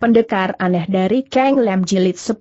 Pendekar aneh dari Kang Lem Jilid 10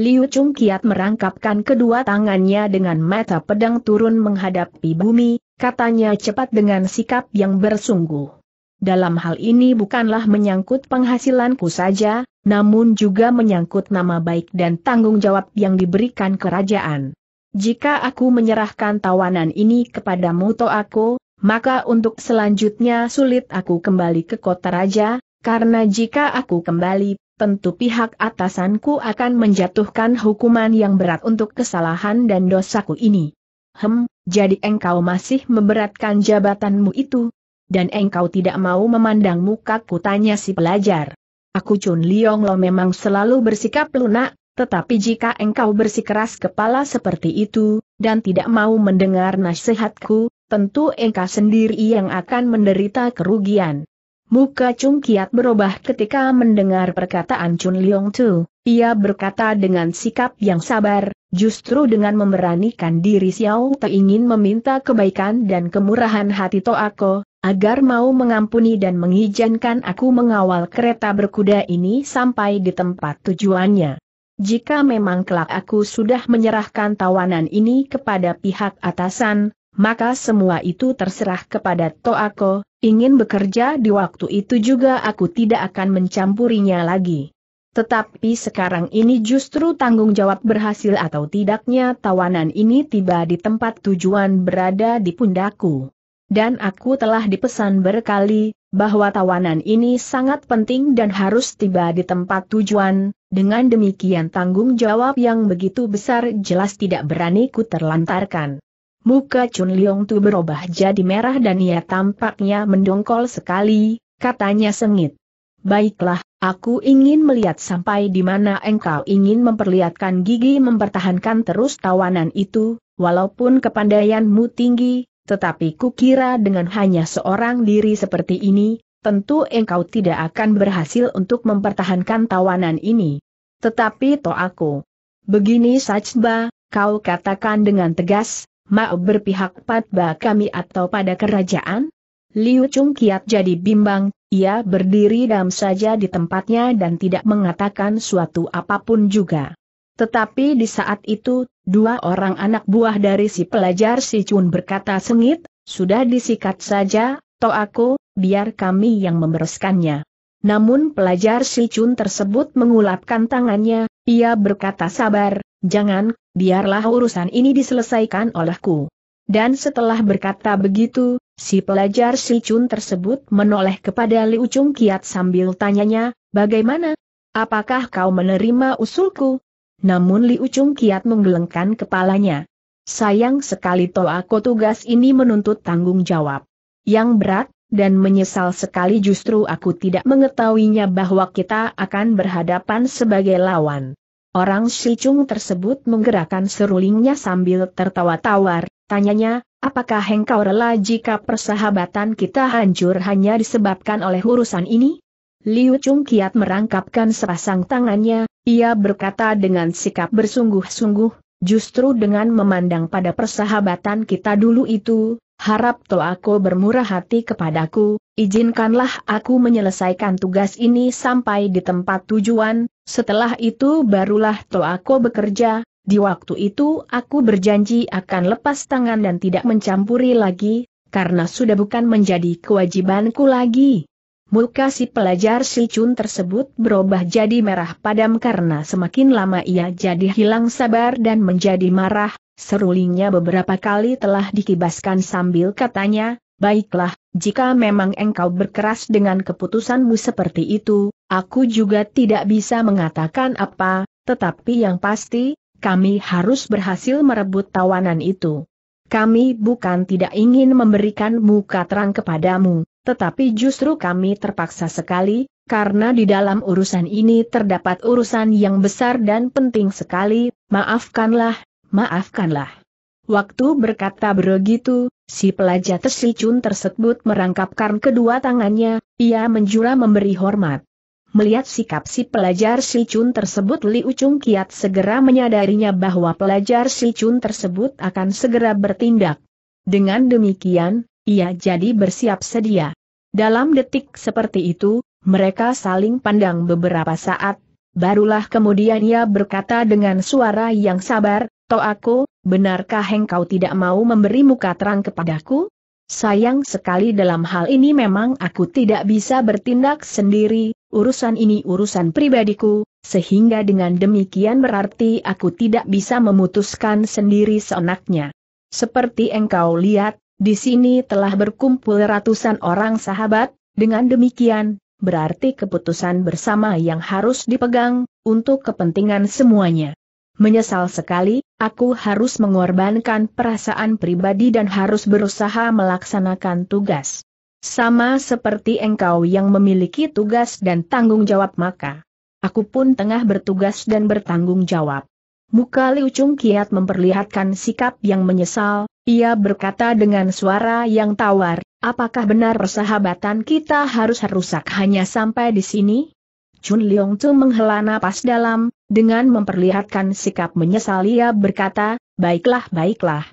Liu Chung kiat merangkapkan kedua tangannya dengan mata pedang turun menghadapi bumi, katanya cepat dengan sikap yang bersungguh. Dalam hal ini bukanlah menyangkut penghasilanku saja, namun juga menyangkut nama baik dan tanggung jawab yang diberikan kerajaan. Jika aku menyerahkan tawanan ini kepada kepadamu aku, maka untuk selanjutnya sulit aku kembali ke kota raja, karena jika aku kembali, tentu pihak atasanku akan menjatuhkan hukuman yang berat untuk kesalahan dan dosaku ini. Hem, jadi engkau masih memberatkan jabatanmu itu? Dan engkau tidak mau memandang mukaku tanya si pelajar. Aku Chun Liong Lo memang selalu bersikap lunak, tetapi jika engkau bersikeras kepala seperti itu, dan tidak mau mendengar nasihatku, tentu engkau sendiri yang akan menderita kerugian. Muka Chung Kiat berubah ketika mendengar perkataan Chun Leong Tu. Ia berkata dengan sikap yang sabar, justru dengan memberanikan diri Xiao Te ingin meminta kebaikan dan kemurahan hati Toako, agar mau mengampuni dan mengizinkan aku mengawal kereta berkuda ini sampai di tempat tujuannya. Jika memang kelak aku sudah menyerahkan tawanan ini kepada pihak atasan, maka semua itu terserah kepada Toako, ingin bekerja di waktu itu juga aku tidak akan mencampurinya lagi. Tetapi sekarang ini justru tanggung jawab berhasil atau tidaknya tawanan ini tiba di tempat tujuan berada di pundaku. Dan aku telah dipesan berkali, bahwa tawanan ini sangat penting dan harus tiba di tempat tujuan, dengan demikian tanggung jawab yang begitu besar jelas tidak berani ku terlantarkan. Muka Chun Liong Tu berubah jadi merah dan ia tampaknya mendongkol sekali, katanya sengit. Baiklah, aku ingin melihat sampai di mana engkau ingin memperlihatkan gigi mempertahankan terus tawanan itu, walaupun kepandaianmu tinggi, tetapi kukira dengan hanya seorang diri seperti ini, tentu engkau tidak akan berhasil untuk mempertahankan tawanan ini. Tetapi to aku. Begini Sajba, kau katakan dengan tegas, mau berpihak pada kami atau pada kerajaan? Liu Chung Kiat jadi bimbang, ia berdiri dam saja di tempatnya dan tidak mengatakan suatu apapun juga. Tetapi di saat itu, dua orang anak buah dari si pelajar si Chun berkata sengit, sudah disikat saja, to aku, biar kami yang membereskannya. Namun pelajar si Chun tersebut mengulapkan tangannya, ia berkata sabar, jangan, biarlah urusan ini diselesaikan olehku. Dan setelah berkata begitu, si pelajar si Chun tersebut menoleh kepada Liu Chung Kiat sambil tanyanya, bagaimana? Apakah kau menerima usulku? Namun Liu Chung Kiat menggelengkan kepalanya. Sayang sekali toh aku tugas ini menuntut tanggung jawab. Yang berat, dan menyesal sekali justru aku tidak mengetahuinya bahwa kita akan berhadapan sebagai lawan. Orang Shicung tersebut menggerakkan serulingnya sambil tertawa tawar, tanyanya, apakah engkau rela jika persahabatan kita hancur hanya disebabkan oleh urusan ini? Liu Chung kiat merangkapkan sepasang tangannya, ia berkata dengan sikap bersungguh-sungguh, justru dengan memandang pada persahabatan kita dulu itu, Harap to aku bermurah hati kepadaku, izinkanlah aku menyelesaikan tugas ini sampai di tempat tujuan, setelah itu barulah to aku bekerja, di waktu itu aku berjanji akan lepas tangan dan tidak mencampuri lagi, karena sudah bukan menjadi kewajibanku lagi. Muka si pelajar si Chun tersebut berubah jadi merah padam karena semakin lama ia jadi hilang sabar dan menjadi marah, Serulingnya beberapa kali telah dikibaskan sambil katanya, Baiklah, jika memang engkau berkeras dengan keputusanmu seperti itu, aku juga tidak bisa mengatakan apa, tetapi yang pasti, kami harus berhasil merebut tawanan itu. Kami bukan tidak ingin memberikan muka terang kepadamu, tetapi justru kami terpaksa sekali, karena di dalam urusan ini terdapat urusan yang besar dan penting sekali, maafkanlah, maafkanlah. Waktu berkata begitu, si pelajar tersicun tersebut merangkapkan kedua tangannya, ia menjura memberi hormat. Melihat sikap si pelajar Sicun tersebut Li Ucung Kiat segera menyadarinya bahwa pelajar Sicun tersebut akan segera bertindak. Dengan demikian, ia jadi bersiap sedia. Dalam detik seperti itu, mereka saling pandang beberapa saat, barulah kemudian ia berkata dengan suara yang sabar, To aku, benarkah engkau tidak mau memberi muka terang kepadaku? Sayang sekali dalam hal ini memang aku tidak bisa bertindak sendiri, urusan ini urusan pribadiku, sehingga dengan demikian berarti aku tidak bisa memutuskan sendiri seenaknya. Seperti engkau lihat, di sini telah berkumpul ratusan orang sahabat, dengan demikian, berarti keputusan bersama yang harus dipegang, untuk kepentingan semuanya. Menyesal sekali, aku harus mengorbankan perasaan pribadi dan harus berusaha melaksanakan tugas. Sama seperti engkau yang memiliki tugas dan tanggung jawab maka. Aku pun tengah bertugas dan bertanggung jawab. Muka Liu Chung kiat memperlihatkan sikap yang menyesal, ia berkata dengan suara yang tawar, apakah benar persahabatan kita harus rusak hanya sampai di sini? Chun Leong Tu menghela napas dalam, dengan memperlihatkan sikap menyesal ia berkata, baiklah baiklah.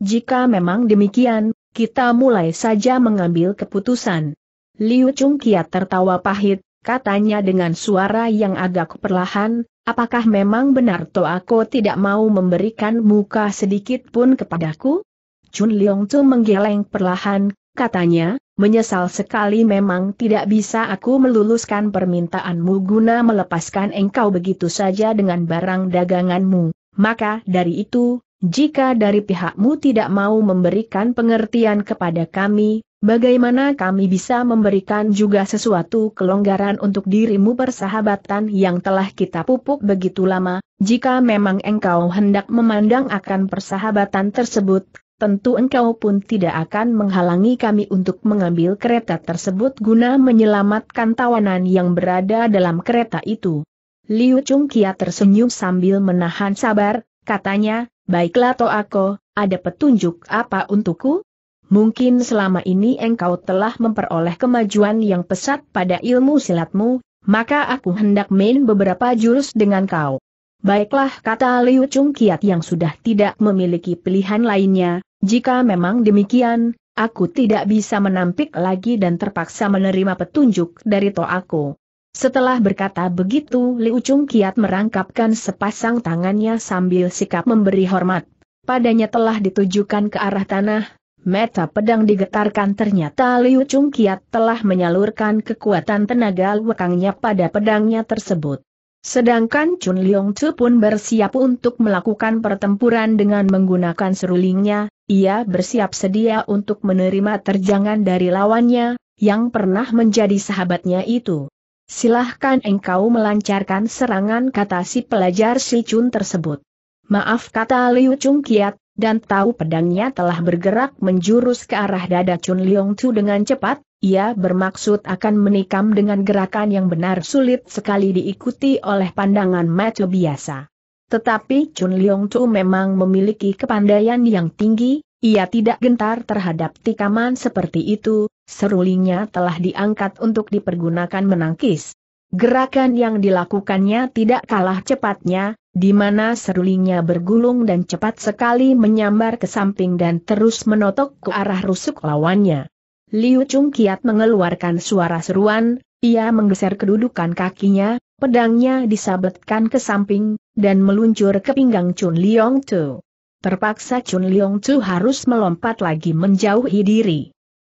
Jika memang demikian, kita mulai saja mengambil keputusan. Liu Chung Kiat tertawa pahit, katanya dengan suara yang agak perlahan, apakah memang benar aku tidak mau memberikan muka sedikit pun kepadaku? Chun Liong Chu menggeleng perlahan, katanya, menyesal sekali memang tidak bisa aku meluluskan permintaanmu guna melepaskan engkau begitu saja dengan barang daganganmu. Maka dari itu, jika dari pihakmu tidak mau memberikan pengertian kepada kami, bagaimana kami bisa memberikan juga sesuatu kelonggaran untuk dirimu persahabatan yang telah kita pupuk begitu lama, jika memang engkau hendak memandang akan persahabatan tersebut, tentu engkau pun tidak akan menghalangi kami untuk mengambil kereta tersebut guna menyelamatkan tawanan yang berada dalam kereta itu. Liu Chung Kia tersenyum sambil menahan sabar, katanya, baiklah Toako, ada petunjuk apa untukku? Mungkin selama ini engkau telah memperoleh kemajuan yang pesat pada ilmu silatmu, maka aku hendak main beberapa jurus dengan kau. Baiklah kata Liu Chung Kiat yang sudah tidak memiliki pilihan lainnya, jika memang demikian, aku tidak bisa menampik lagi dan terpaksa menerima petunjuk dari Toaku. Setelah berkata begitu Liu Chung kiat merangkapkan sepasang tangannya sambil sikap memberi hormat. Padanya telah ditujukan ke arah tanah, meta pedang digetarkan ternyata Liu Chung kiat telah menyalurkan kekuatan tenaga lekangnya pada pedangnya tersebut. Sedangkan Chun Leong Tzu pun bersiap untuk melakukan pertempuran dengan menggunakan serulingnya, ia bersiap sedia untuk menerima terjangan dari lawannya, yang pernah menjadi sahabatnya itu. Silahkan engkau melancarkan serangan kata si pelajar si Chun tersebut. Maaf kata Liu Chung Kiat, dan tahu pedangnya telah bergerak menjurus ke arah dada Chun Leong Tzu dengan cepat, ia bermaksud akan menikam dengan gerakan yang benar sulit sekali diikuti oleh pandangan mata biasa. Tetapi Chun Leong Chu memang memiliki kepandaian yang tinggi, ia tidak gentar terhadap tikaman seperti itu, serulingnya telah diangkat untuk dipergunakan menangkis. Gerakan yang dilakukannya tidak kalah cepatnya, di mana serulingnya bergulung dan cepat sekali menyambar ke samping dan terus menotok ke arah rusuk lawannya. Liu Chung Kiat mengeluarkan suara seruan, ia menggeser kedudukan kakinya, pedangnya disabetkan ke samping, dan meluncur ke pinggang Chun Liong Tu. Terpaksa Chun Liong Tu harus melompat lagi menjauhi diri.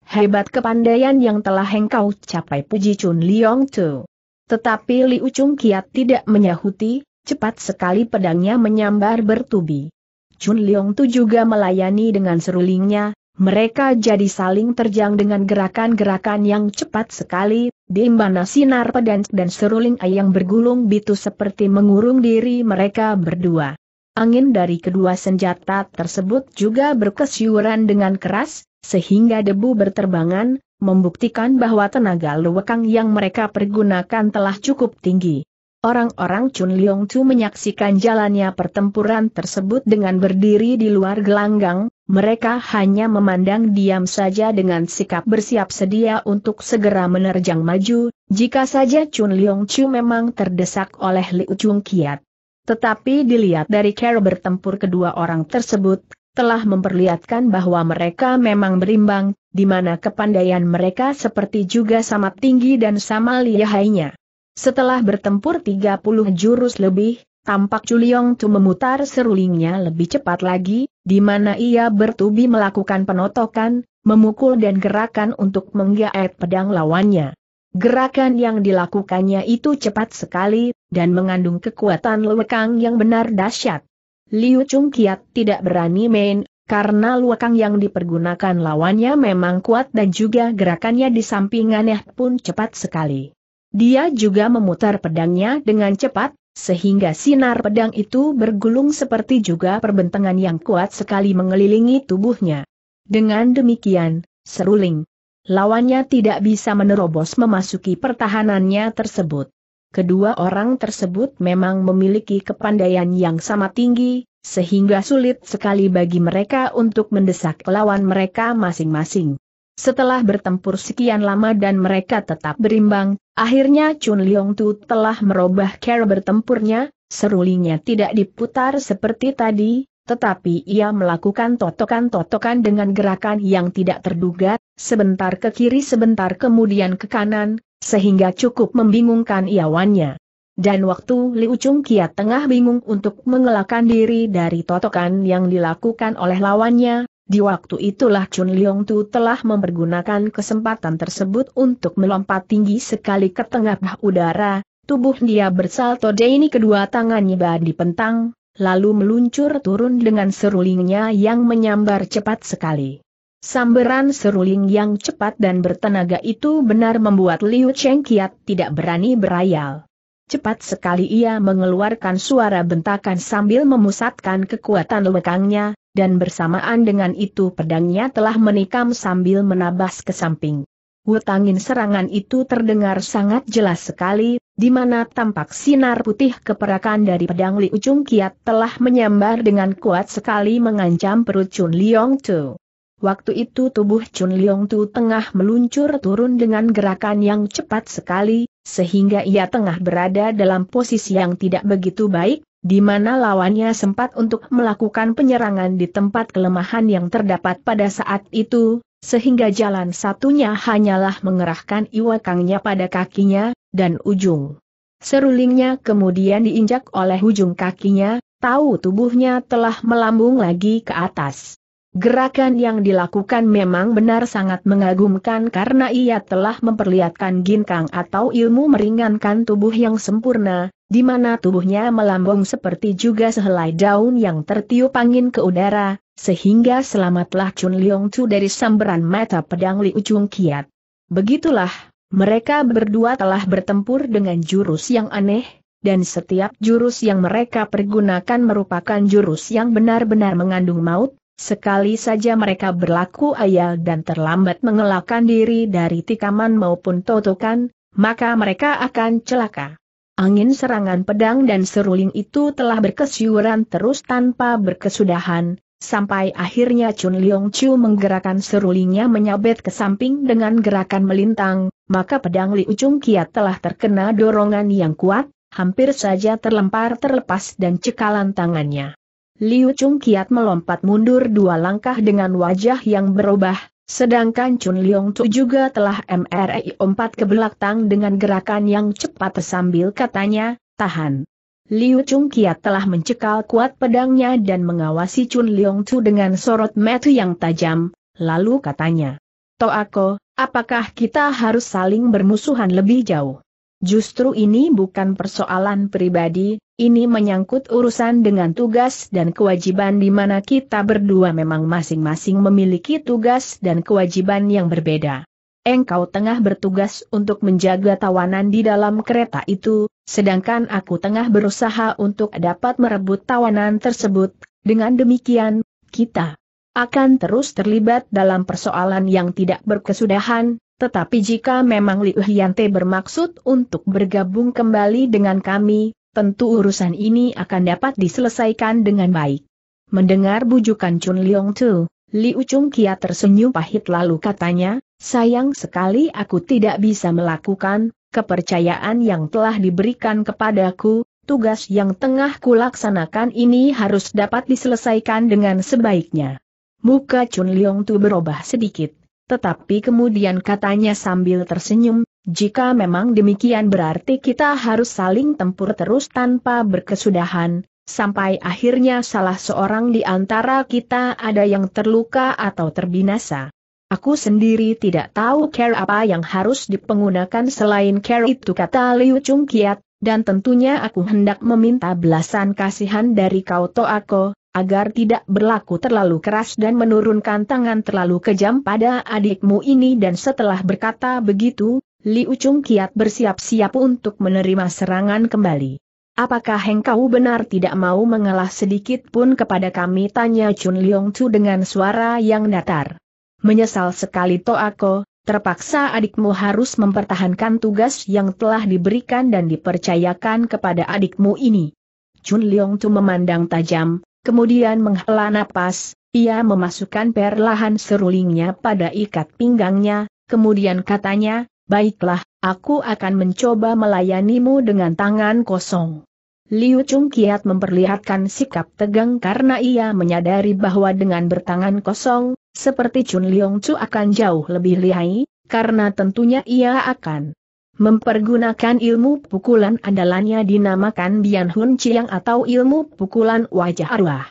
Hebat kepandaian yang telah engkau capai puji Chun Liong Tu. Tetapi Liu Chung Kiat tidak menyahuti, cepat sekali pedangnya menyambar bertubi. Chun Liong Tu juga melayani dengan serulingnya, mereka jadi saling terjang dengan gerakan-gerakan yang cepat sekali, di sinar pedang dan seruling ayang bergulung bitu seperti mengurung diri mereka berdua. Angin dari kedua senjata tersebut juga berkesyuran dengan keras, sehingga debu berterbangan, membuktikan bahwa tenaga lewekang yang mereka pergunakan telah cukup tinggi. Orang-orang Chun Liong Chu menyaksikan jalannya pertempuran tersebut dengan berdiri di luar gelanggang, mereka hanya memandang diam saja dengan sikap bersiap sedia untuk segera menerjang maju, jika saja Chun Liong Chu memang terdesak oleh Liu Chung Kiat. Tetapi dilihat dari cara bertempur kedua orang tersebut, telah memperlihatkan bahwa mereka memang berimbang, di mana kepandaian mereka seperti juga sama tinggi dan sama lihainya. Setelah bertempur 30 jurus lebih, tampak Chuliong Tu memutar serulingnya lebih cepat lagi, di mana ia bertubi melakukan penotokan, memukul dan gerakan untuk menggaet pedang lawannya. Gerakan yang dilakukannya itu cepat sekali, dan mengandung kekuatan lewekang yang benar dahsyat. Liu Chung Kiat tidak berani main, karena lewekang yang dipergunakan lawannya memang kuat dan juga gerakannya di samping aneh pun cepat sekali. Dia juga memutar pedangnya dengan cepat, sehingga sinar pedang itu bergulung seperti juga perbentangan yang kuat sekali mengelilingi tubuhnya. Dengan demikian, seruling. Lawannya tidak bisa menerobos memasuki pertahanannya tersebut. Kedua orang tersebut memang memiliki kepandaian yang sama tinggi, sehingga sulit sekali bagi mereka untuk mendesak lawan mereka masing-masing. Setelah bertempur sekian lama dan mereka tetap berimbang, akhirnya Chun Liong Tu telah merubah cara bertempurnya, serulinya tidak diputar seperti tadi, tetapi ia melakukan totokan-totokan dengan gerakan yang tidak terduga, sebentar ke kiri sebentar kemudian ke kanan, sehingga cukup membingungkan iawannya. Dan waktu Liu Chung kiat tengah bingung untuk mengelakkan diri dari totokan yang dilakukan oleh lawannya, di waktu itulah Chun Leong Tu telah mempergunakan kesempatan tersebut untuk melompat tinggi sekali ke tengah udara, tubuh dia bersalto ini kedua tangannya badi pentang, lalu meluncur turun dengan serulingnya yang menyambar cepat sekali. Samberan seruling yang cepat dan bertenaga itu benar membuat Liu Cheng Kiat tidak berani berayal. Cepat sekali ia mengeluarkan suara bentakan sambil memusatkan kekuatan lekangnya, dan bersamaan dengan itu pedangnya telah menikam sambil menabas ke samping. Wutangin serangan itu terdengar sangat jelas sekali, di mana tampak sinar putih keperakan dari pedang Li Ujung Kiat telah menyambar dengan kuat sekali mengancam perut Chun Liong Tu. Waktu itu tubuh Chun Liong Tu tengah meluncur turun dengan gerakan yang cepat sekali, sehingga ia tengah berada dalam posisi yang tidak begitu baik, di mana lawannya sempat untuk melakukan penyerangan di tempat kelemahan yang terdapat pada saat itu, sehingga jalan satunya hanyalah mengerahkan iwakangnya pada kakinya, dan ujung serulingnya kemudian diinjak oleh ujung kakinya, tahu tubuhnya telah melambung lagi ke atas. Gerakan yang dilakukan memang benar sangat mengagumkan karena ia telah memperlihatkan ginkang atau ilmu meringankan tubuh yang sempurna, di mana tubuhnya melambung seperti juga sehelai daun yang tertiup angin ke udara, sehingga selamatlah Chun Liong Chu dari samberan mata pedang Liu Chung Kiat. Begitulah, mereka berdua telah bertempur dengan jurus yang aneh, dan setiap jurus yang mereka pergunakan merupakan jurus yang benar-benar mengandung maut, Sekali saja mereka berlaku ayal dan terlambat mengelakkan diri dari tikaman maupun totokan, maka mereka akan celaka. Angin serangan pedang dan seruling itu telah berkesyuran terus tanpa berkesudahan, sampai akhirnya Chun Liong Chu menggerakkan serulingnya menyabet ke samping dengan gerakan melintang, maka pedang Li Ujung Kiat telah terkena dorongan yang kuat, hampir saja terlempar terlepas dan cekalan tangannya. Liu Chung Kiat melompat mundur dua langkah dengan wajah yang berubah, Sedangkan Chun Leong Tu juga telah MRI empat ke belakang dengan gerakan yang cepat sambil katanya, tahan. Liu Chung Kiat telah mencekal kuat pedangnya dan mengawasi Chun Leong Tu dengan sorot metu yang tajam, lalu katanya. Toako, apakah kita harus saling bermusuhan lebih jauh? Justru ini bukan persoalan pribadi, ini menyangkut urusan dengan tugas dan kewajiban di mana kita berdua memang masing-masing memiliki tugas dan kewajiban yang berbeda. Engkau tengah bertugas untuk menjaga tawanan di dalam kereta itu, sedangkan aku tengah berusaha untuk dapat merebut tawanan tersebut, dengan demikian, kita akan terus terlibat dalam persoalan yang tidak berkesudahan, tetapi jika memang Liu Hyante bermaksud untuk bergabung kembali dengan kami, tentu urusan ini akan dapat diselesaikan dengan baik. Mendengar bujukan Chun Liong Tu, Liu Chung Kia tersenyum pahit lalu katanya, sayang sekali aku tidak bisa melakukan, kepercayaan yang telah diberikan kepadaku, tugas yang tengah kulaksanakan ini harus dapat diselesaikan dengan sebaiknya. Muka Chun Liong Tu berubah sedikit. Tetapi kemudian katanya sambil tersenyum, jika memang demikian berarti kita harus saling tempur terus tanpa berkesudahan, sampai akhirnya salah seorang di antara kita ada yang terluka atau terbinasa. Aku sendiri tidak tahu care apa yang harus dipenggunakan selain care itu kata Liu Chung Kiat, dan tentunya aku hendak meminta belasan kasihan dari kau to aku, agar tidak berlaku terlalu keras dan menurunkan tangan terlalu kejam pada adikmu ini dan setelah berkata begitu, Li Ucung Kiat bersiap-siap untuk menerima serangan kembali. Apakah engkau benar tidak mau mengalah sedikit pun kepada kami? Tanya Chun Leong Chu dengan suara yang datar. Menyesal sekali aku, terpaksa adikmu harus mempertahankan tugas yang telah diberikan dan dipercayakan kepada adikmu ini. Chun Leong Chu memandang tajam, kemudian menghela napas, ia memasukkan perlahan serulingnya pada ikat pinggangnya, kemudian katanya, baiklah, aku akan mencoba melayanimu dengan tangan kosong. Liu Chung Kiat memperlihatkan sikap tegang karena ia menyadari bahwa dengan bertangan kosong, seperti Chun Liong Chu akan jauh lebih lihai, karena tentunya ia akan Mempergunakan ilmu pukulan andalannya dinamakan Bian Hun Chiang atau ilmu pukulan wajah arwah.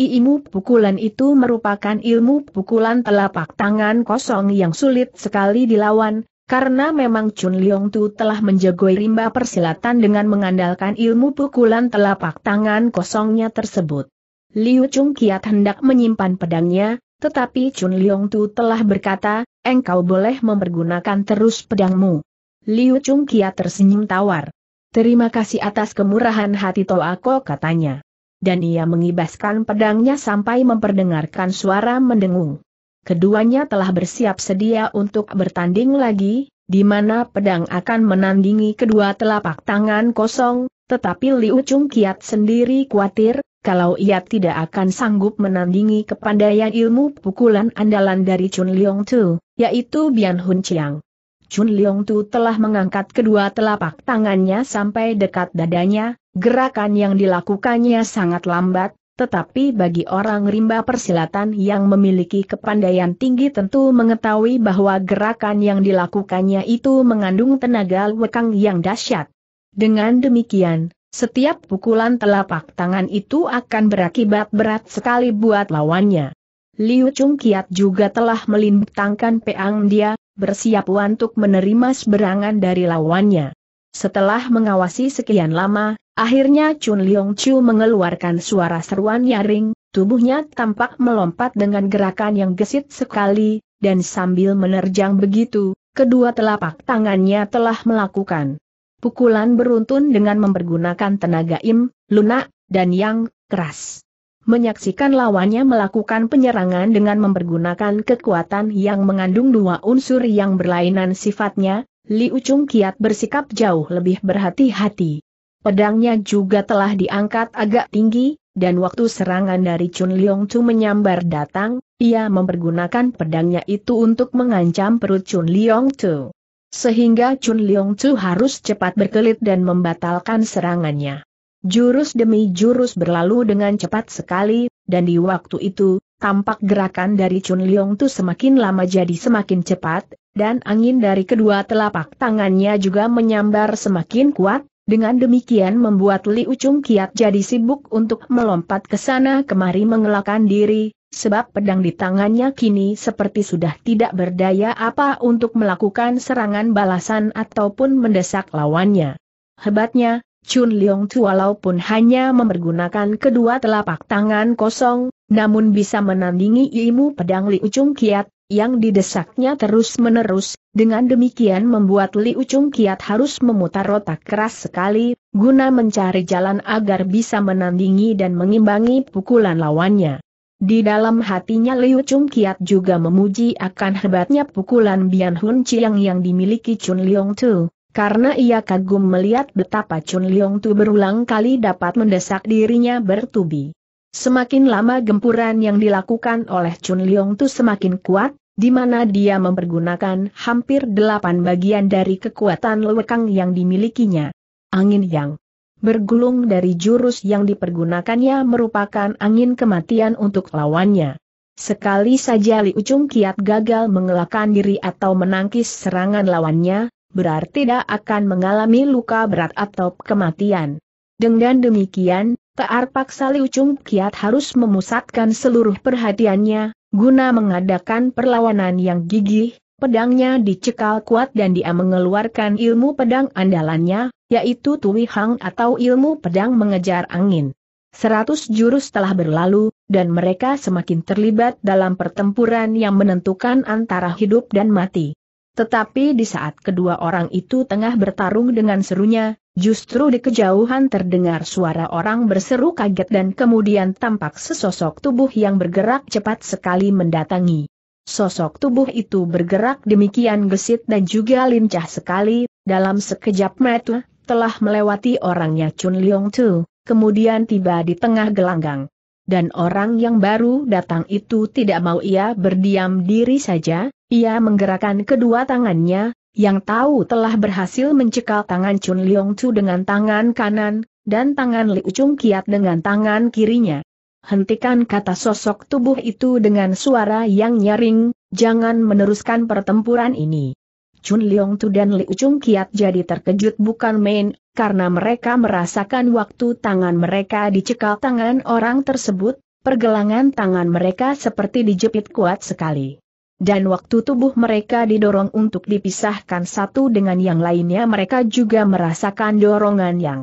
Ilmu pukulan itu merupakan ilmu pukulan telapak tangan kosong yang sulit sekali dilawan, karena memang Chun Liong Tu telah menjagoi rimba persilatan dengan mengandalkan ilmu pukulan telapak tangan kosongnya tersebut. Liu Chung Kiat hendak menyimpan pedangnya, tetapi Chun Liong Tu telah berkata, engkau boleh mempergunakan terus pedangmu. Liu Chung Kia tersenyum tawar. Terima kasih atas kemurahan hati Toako katanya. Dan ia mengibaskan pedangnya sampai memperdengarkan suara mendengung. Keduanya telah bersiap sedia untuk bertanding lagi, di mana pedang akan menandingi kedua telapak tangan kosong, tetapi Liu Chung Kiat sendiri khawatir, kalau ia tidak akan sanggup menandingi kepandaian ilmu pukulan andalan dari Chun Liong Tu, yaitu Bian Hun Chiang. Chun Leong Tu telah mengangkat kedua telapak tangannya sampai dekat dadanya, gerakan yang dilakukannya sangat lambat, tetapi bagi orang rimba persilatan yang memiliki kepandaian tinggi tentu mengetahui bahwa gerakan yang dilakukannya itu mengandung tenaga lekang yang dahsyat. Dengan demikian, setiap pukulan telapak tangan itu akan berakibat berat sekali buat lawannya. Liu Chung Kiat juga telah melintangkan peang dia, bersiap untuk menerima seberangan dari lawannya. Setelah mengawasi sekian lama, akhirnya Chun Liong Chu mengeluarkan suara seruan nyaring, tubuhnya tampak melompat dengan gerakan yang gesit sekali, dan sambil menerjang begitu, kedua telapak tangannya telah melakukan pukulan beruntun dengan mempergunakan tenaga im, lunak, dan yang keras menyaksikan lawannya melakukan penyerangan dengan mempergunakan kekuatan yang mengandung dua unsur yang berlainan sifatnya, Li Ucung Kiat bersikap jauh lebih berhati-hati. Pedangnya juga telah diangkat agak tinggi, dan waktu serangan dari Chun Leong Chu menyambar datang, ia mempergunakan pedangnya itu untuk mengancam perut Chun Leong Chu, Sehingga Chun Leong Chu harus cepat berkelit dan membatalkan serangannya. Jurus demi jurus berlalu dengan cepat sekali, dan di waktu itu, tampak gerakan dari Chun Liong Tu semakin lama jadi semakin cepat, dan angin dari kedua telapak tangannya juga menyambar semakin kuat, dengan demikian membuat Li Ucung Kiat jadi sibuk untuk melompat ke sana kemari mengelakkan diri, sebab pedang di tangannya kini seperti sudah tidak berdaya apa untuk melakukan serangan balasan ataupun mendesak lawannya. Hebatnya, Chun Leong Tu walaupun hanya mempergunakan kedua telapak tangan kosong, namun bisa menandingi ilmu pedang Li Ucung Kiat, yang didesaknya terus-menerus, dengan demikian membuat Li Ucung Kiat harus memutar otak keras sekali, guna mencari jalan agar bisa menandingi dan mengimbangi pukulan lawannya. Di dalam hatinya Liu Chung Kiat juga memuji akan hebatnya pukulan Bian Hun Chiang yang dimiliki Chun Leong Tu karena ia kagum melihat betapa Chun Liong Tu berulang kali dapat mendesak dirinya bertubi. Semakin lama gempuran yang dilakukan oleh Chun Liong Tu semakin kuat, di mana dia mempergunakan hampir delapan bagian dari kekuatan lewekang yang dimilikinya. Angin yang bergulung dari jurus yang dipergunakannya merupakan angin kematian untuk lawannya. Sekali saja Li Ucung Kiat gagal mengelakkan diri atau menangkis serangan lawannya, berarti tidak akan mengalami luka berat atau kematian. Dengan demikian, Tear paksa Liu Chung Kiat harus memusatkan seluruh perhatiannya, guna mengadakan perlawanan yang gigih, pedangnya dicekal kuat dan dia mengeluarkan ilmu pedang andalannya, yaitu Tui Hang atau ilmu pedang mengejar angin. Seratus jurus telah berlalu, dan mereka semakin terlibat dalam pertempuran yang menentukan antara hidup dan mati. Tetapi di saat kedua orang itu tengah bertarung dengan serunya, justru di kejauhan terdengar suara orang berseru kaget dan kemudian tampak sesosok tubuh yang bergerak cepat sekali mendatangi. Sosok tubuh itu bergerak demikian gesit dan juga lincah sekali, dalam sekejap mata, telah melewati orangnya Chun Leong Tu, kemudian tiba di tengah gelanggang. Dan orang yang baru datang itu tidak mau ia berdiam diri saja, ia menggerakkan kedua tangannya, yang tahu telah berhasil mencekal tangan Chun Liong Chu dengan tangan kanan, dan tangan Liu Chung Kiat dengan tangan kirinya. Hentikan kata sosok tubuh itu dengan suara yang nyaring, jangan meneruskan pertempuran ini. Chun Liong Tu dan Li Ucung Kiat jadi terkejut bukan main, karena mereka merasakan waktu tangan mereka dicekal tangan orang tersebut, pergelangan tangan mereka seperti dijepit kuat sekali dan waktu tubuh mereka didorong untuk dipisahkan satu dengan yang lainnya mereka juga merasakan dorongan yang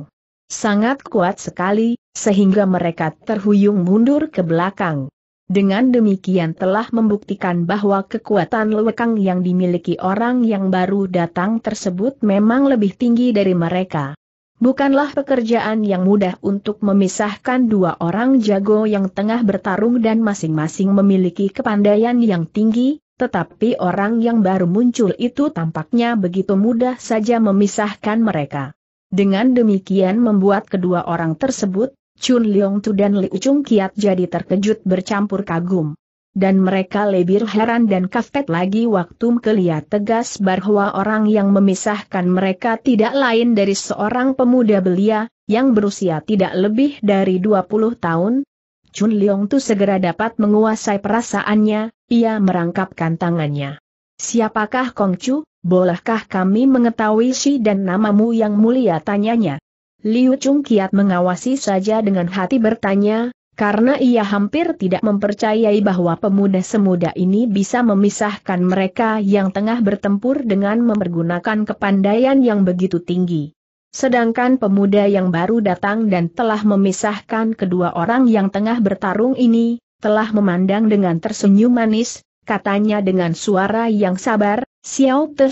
sangat kuat sekali, sehingga mereka terhuyung mundur ke belakang. Dengan demikian telah membuktikan bahwa kekuatan lewekang yang dimiliki orang yang baru datang tersebut memang lebih tinggi dari mereka. Bukanlah pekerjaan yang mudah untuk memisahkan dua orang jago yang tengah bertarung dan masing-masing memiliki kepandaian yang tinggi, tetapi orang yang baru muncul itu tampaknya begitu mudah saja memisahkan mereka. Dengan demikian membuat kedua orang tersebut, Chun Leong Tu dan Li Uchung Kiat jadi terkejut bercampur kagum. Dan mereka lebih heran dan kaget lagi waktu melihat tegas bahwa orang yang memisahkan mereka tidak lain dari seorang pemuda belia, yang berusia tidak lebih dari 20 tahun, Chun Leong Tu segera dapat menguasai perasaannya, ia merangkapkan tangannya. Siapakah Kongcu, bolehkah kami mengetahui si dan namamu yang mulia tanyanya? Liu Chung kiat mengawasi saja dengan hati bertanya, karena ia hampir tidak mempercayai bahwa pemuda semuda ini bisa memisahkan mereka yang tengah bertempur dengan mempergunakan kepandaian yang begitu tinggi. Sedangkan pemuda yang baru datang dan telah memisahkan kedua orang yang tengah bertarung ini, telah memandang dengan tersenyum manis, katanya dengan suara yang sabar, Xiao Te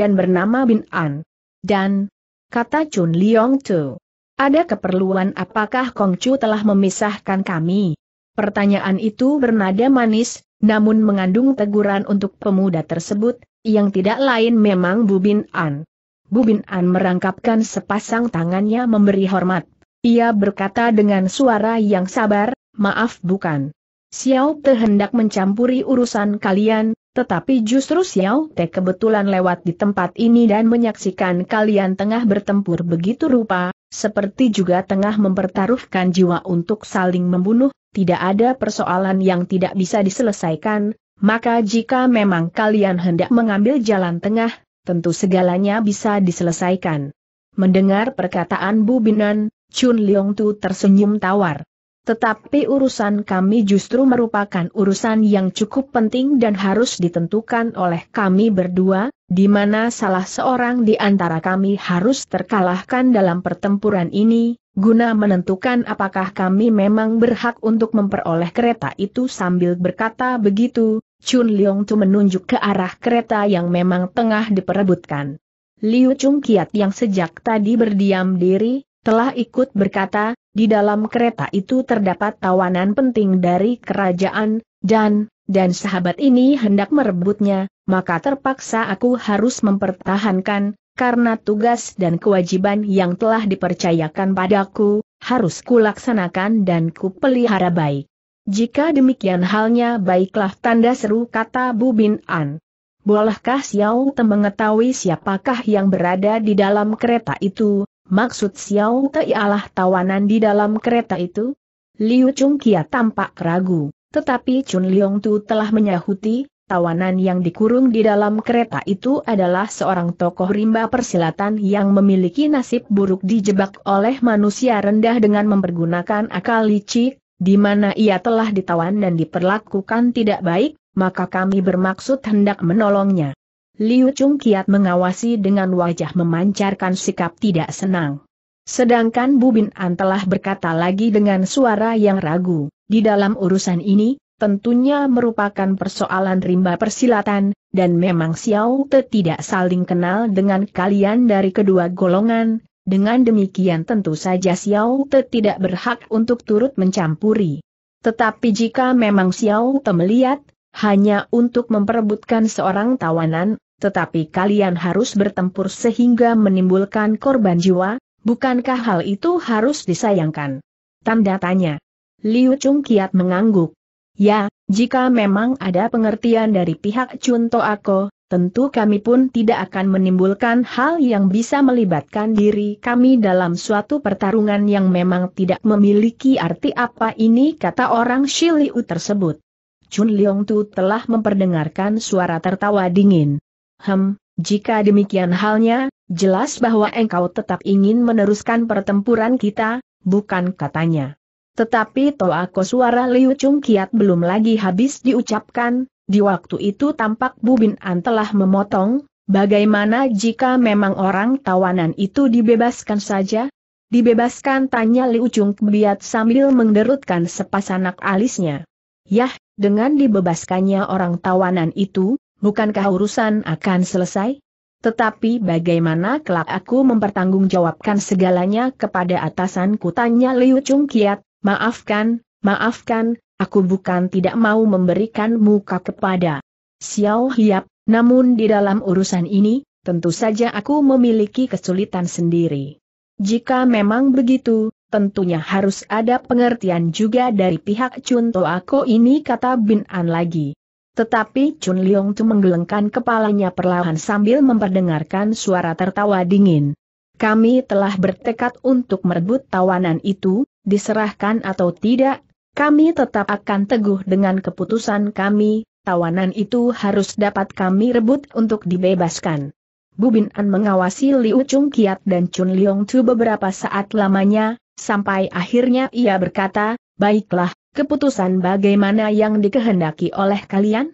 dan bernama Bin An. Dan, kata Chun Liong Tu, ada keperluan apakah Kong Chu telah memisahkan kami? Pertanyaan itu bernada manis, namun mengandung teguran untuk pemuda tersebut, yang tidak lain memang Bu Bin An. Bu Bin An merangkapkan sepasang tangannya memberi hormat. Ia berkata dengan suara yang sabar, maaf bukan. Xiao Te hendak mencampuri urusan kalian, tetapi justru Xiao Te kebetulan lewat di tempat ini dan menyaksikan kalian tengah bertempur begitu rupa, seperti juga tengah mempertaruhkan jiwa untuk saling membunuh, tidak ada persoalan yang tidak bisa diselesaikan, maka jika memang kalian hendak mengambil jalan tengah, tentu segalanya bisa diselesaikan. Mendengar perkataan Bu Binan, Chun Leong Tu tersenyum tawar. Tetapi urusan kami justru merupakan urusan yang cukup penting dan harus ditentukan oleh kami berdua, di mana salah seorang di antara kami harus terkalahkan dalam pertempuran ini, guna menentukan apakah kami memang berhak untuk memperoleh kereta itu sambil berkata begitu, Chun Leong Tu menunjuk ke arah kereta yang memang tengah diperebutkan. Liu Chung Kiat yang sejak tadi berdiam diri, telah ikut berkata, di dalam kereta itu terdapat tawanan penting dari kerajaan, dan, dan sahabat ini hendak merebutnya, maka terpaksa aku harus mempertahankan, karena tugas dan kewajiban yang telah dipercayakan padaku, harus kulaksanakan dan kupelihara baik. Jika demikian halnya baiklah tanda seru kata Bubin An. Bolehkah Xiao Te mengetahui siapakah yang berada di dalam kereta itu, Maksud Xiao Te ialah tawanan di dalam kereta itu? Liu Chung Kia tampak ragu, tetapi Chun Liong Tu telah menyahuti, tawanan yang dikurung di dalam kereta itu adalah seorang tokoh rimba persilatan yang memiliki nasib buruk dijebak oleh manusia rendah dengan mempergunakan akal licik, di mana ia telah ditawan dan diperlakukan tidak baik, maka kami bermaksud hendak menolongnya. Liu Chung kiat mengawasi dengan wajah memancarkan sikap tidak senang. Sedangkan Bubin An telah berkata lagi dengan suara yang ragu, di dalam urusan ini, tentunya merupakan persoalan rimba persilatan, dan memang Xiao Te tidak saling kenal dengan kalian dari kedua golongan, dengan demikian tentu saja Xiao Te tidak berhak untuk turut mencampuri. Tetapi jika memang Xiao Te melihat, hanya untuk memperebutkan seorang tawanan, tetapi kalian harus bertempur sehingga menimbulkan korban jiwa, bukankah hal itu harus disayangkan? Tanda tanya. Liu Chung kiat mengangguk. Ya, jika memang ada pengertian dari pihak Chun Ako, tentu kami pun tidak akan menimbulkan hal yang bisa melibatkan diri kami dalam suatu pertarungan yang memang tidak memiliki arti apa ini kata orang Shiliu tersebut. Chun Leong Tu telah memperdengarkan suara tertawa dingin. Hem, jika demikian halnya, jelas bahwa engkau tetap ingin meneruskan pertempuran kita, bukan katanya. Tetapi toako suara Liu Chung Kiat belum lagi habis diucapkan, di waktu itu tampak Bubin An telah memotong, bagaimana jika memang orang tawanan itu dibebaskan saja? Dibebaskan tanya Liu Chung Kiat sambil mengderutkan sepasang alisnya. Yah, dengan dibebaskannya orang tawanan itu, bukankah urusan akan selesai? Tetapi bagaimana kelak aku mempertanggungjawabkan segalanya kepada atasanku tanya Liu Chung Kiat, maafkan, maafkan, aku bukan tidak mau memberikan muka kepada Xiao Hiap, namun di dalam urusan ini, tentu saja aku memiliki kesulitan sendiri. Jika memang begitu, tentunya harus ada pengertian juga dari pihak Chun Toako ini kata Bin An lagi. Tetapi Chun Liong Tu menggelengkan kepalanya perlahan sambil memperdengarkan suara tertawa dingin. Kami telah bertekad untuk merebut tawanan itu, diserahkan atau tidak, kami tetap akan teguh dengan keputusan kami, tawanan itu harus dapat kami rebut untuk dibebaskan. Bu Bin An mengawasi Liu Chung Kiat dan Chun Liong Tu beberapa saat lamanya, sampai akhirnya ia berkata, Baiklah, keputusan bagaimana yang dikehendaki oleh kalian?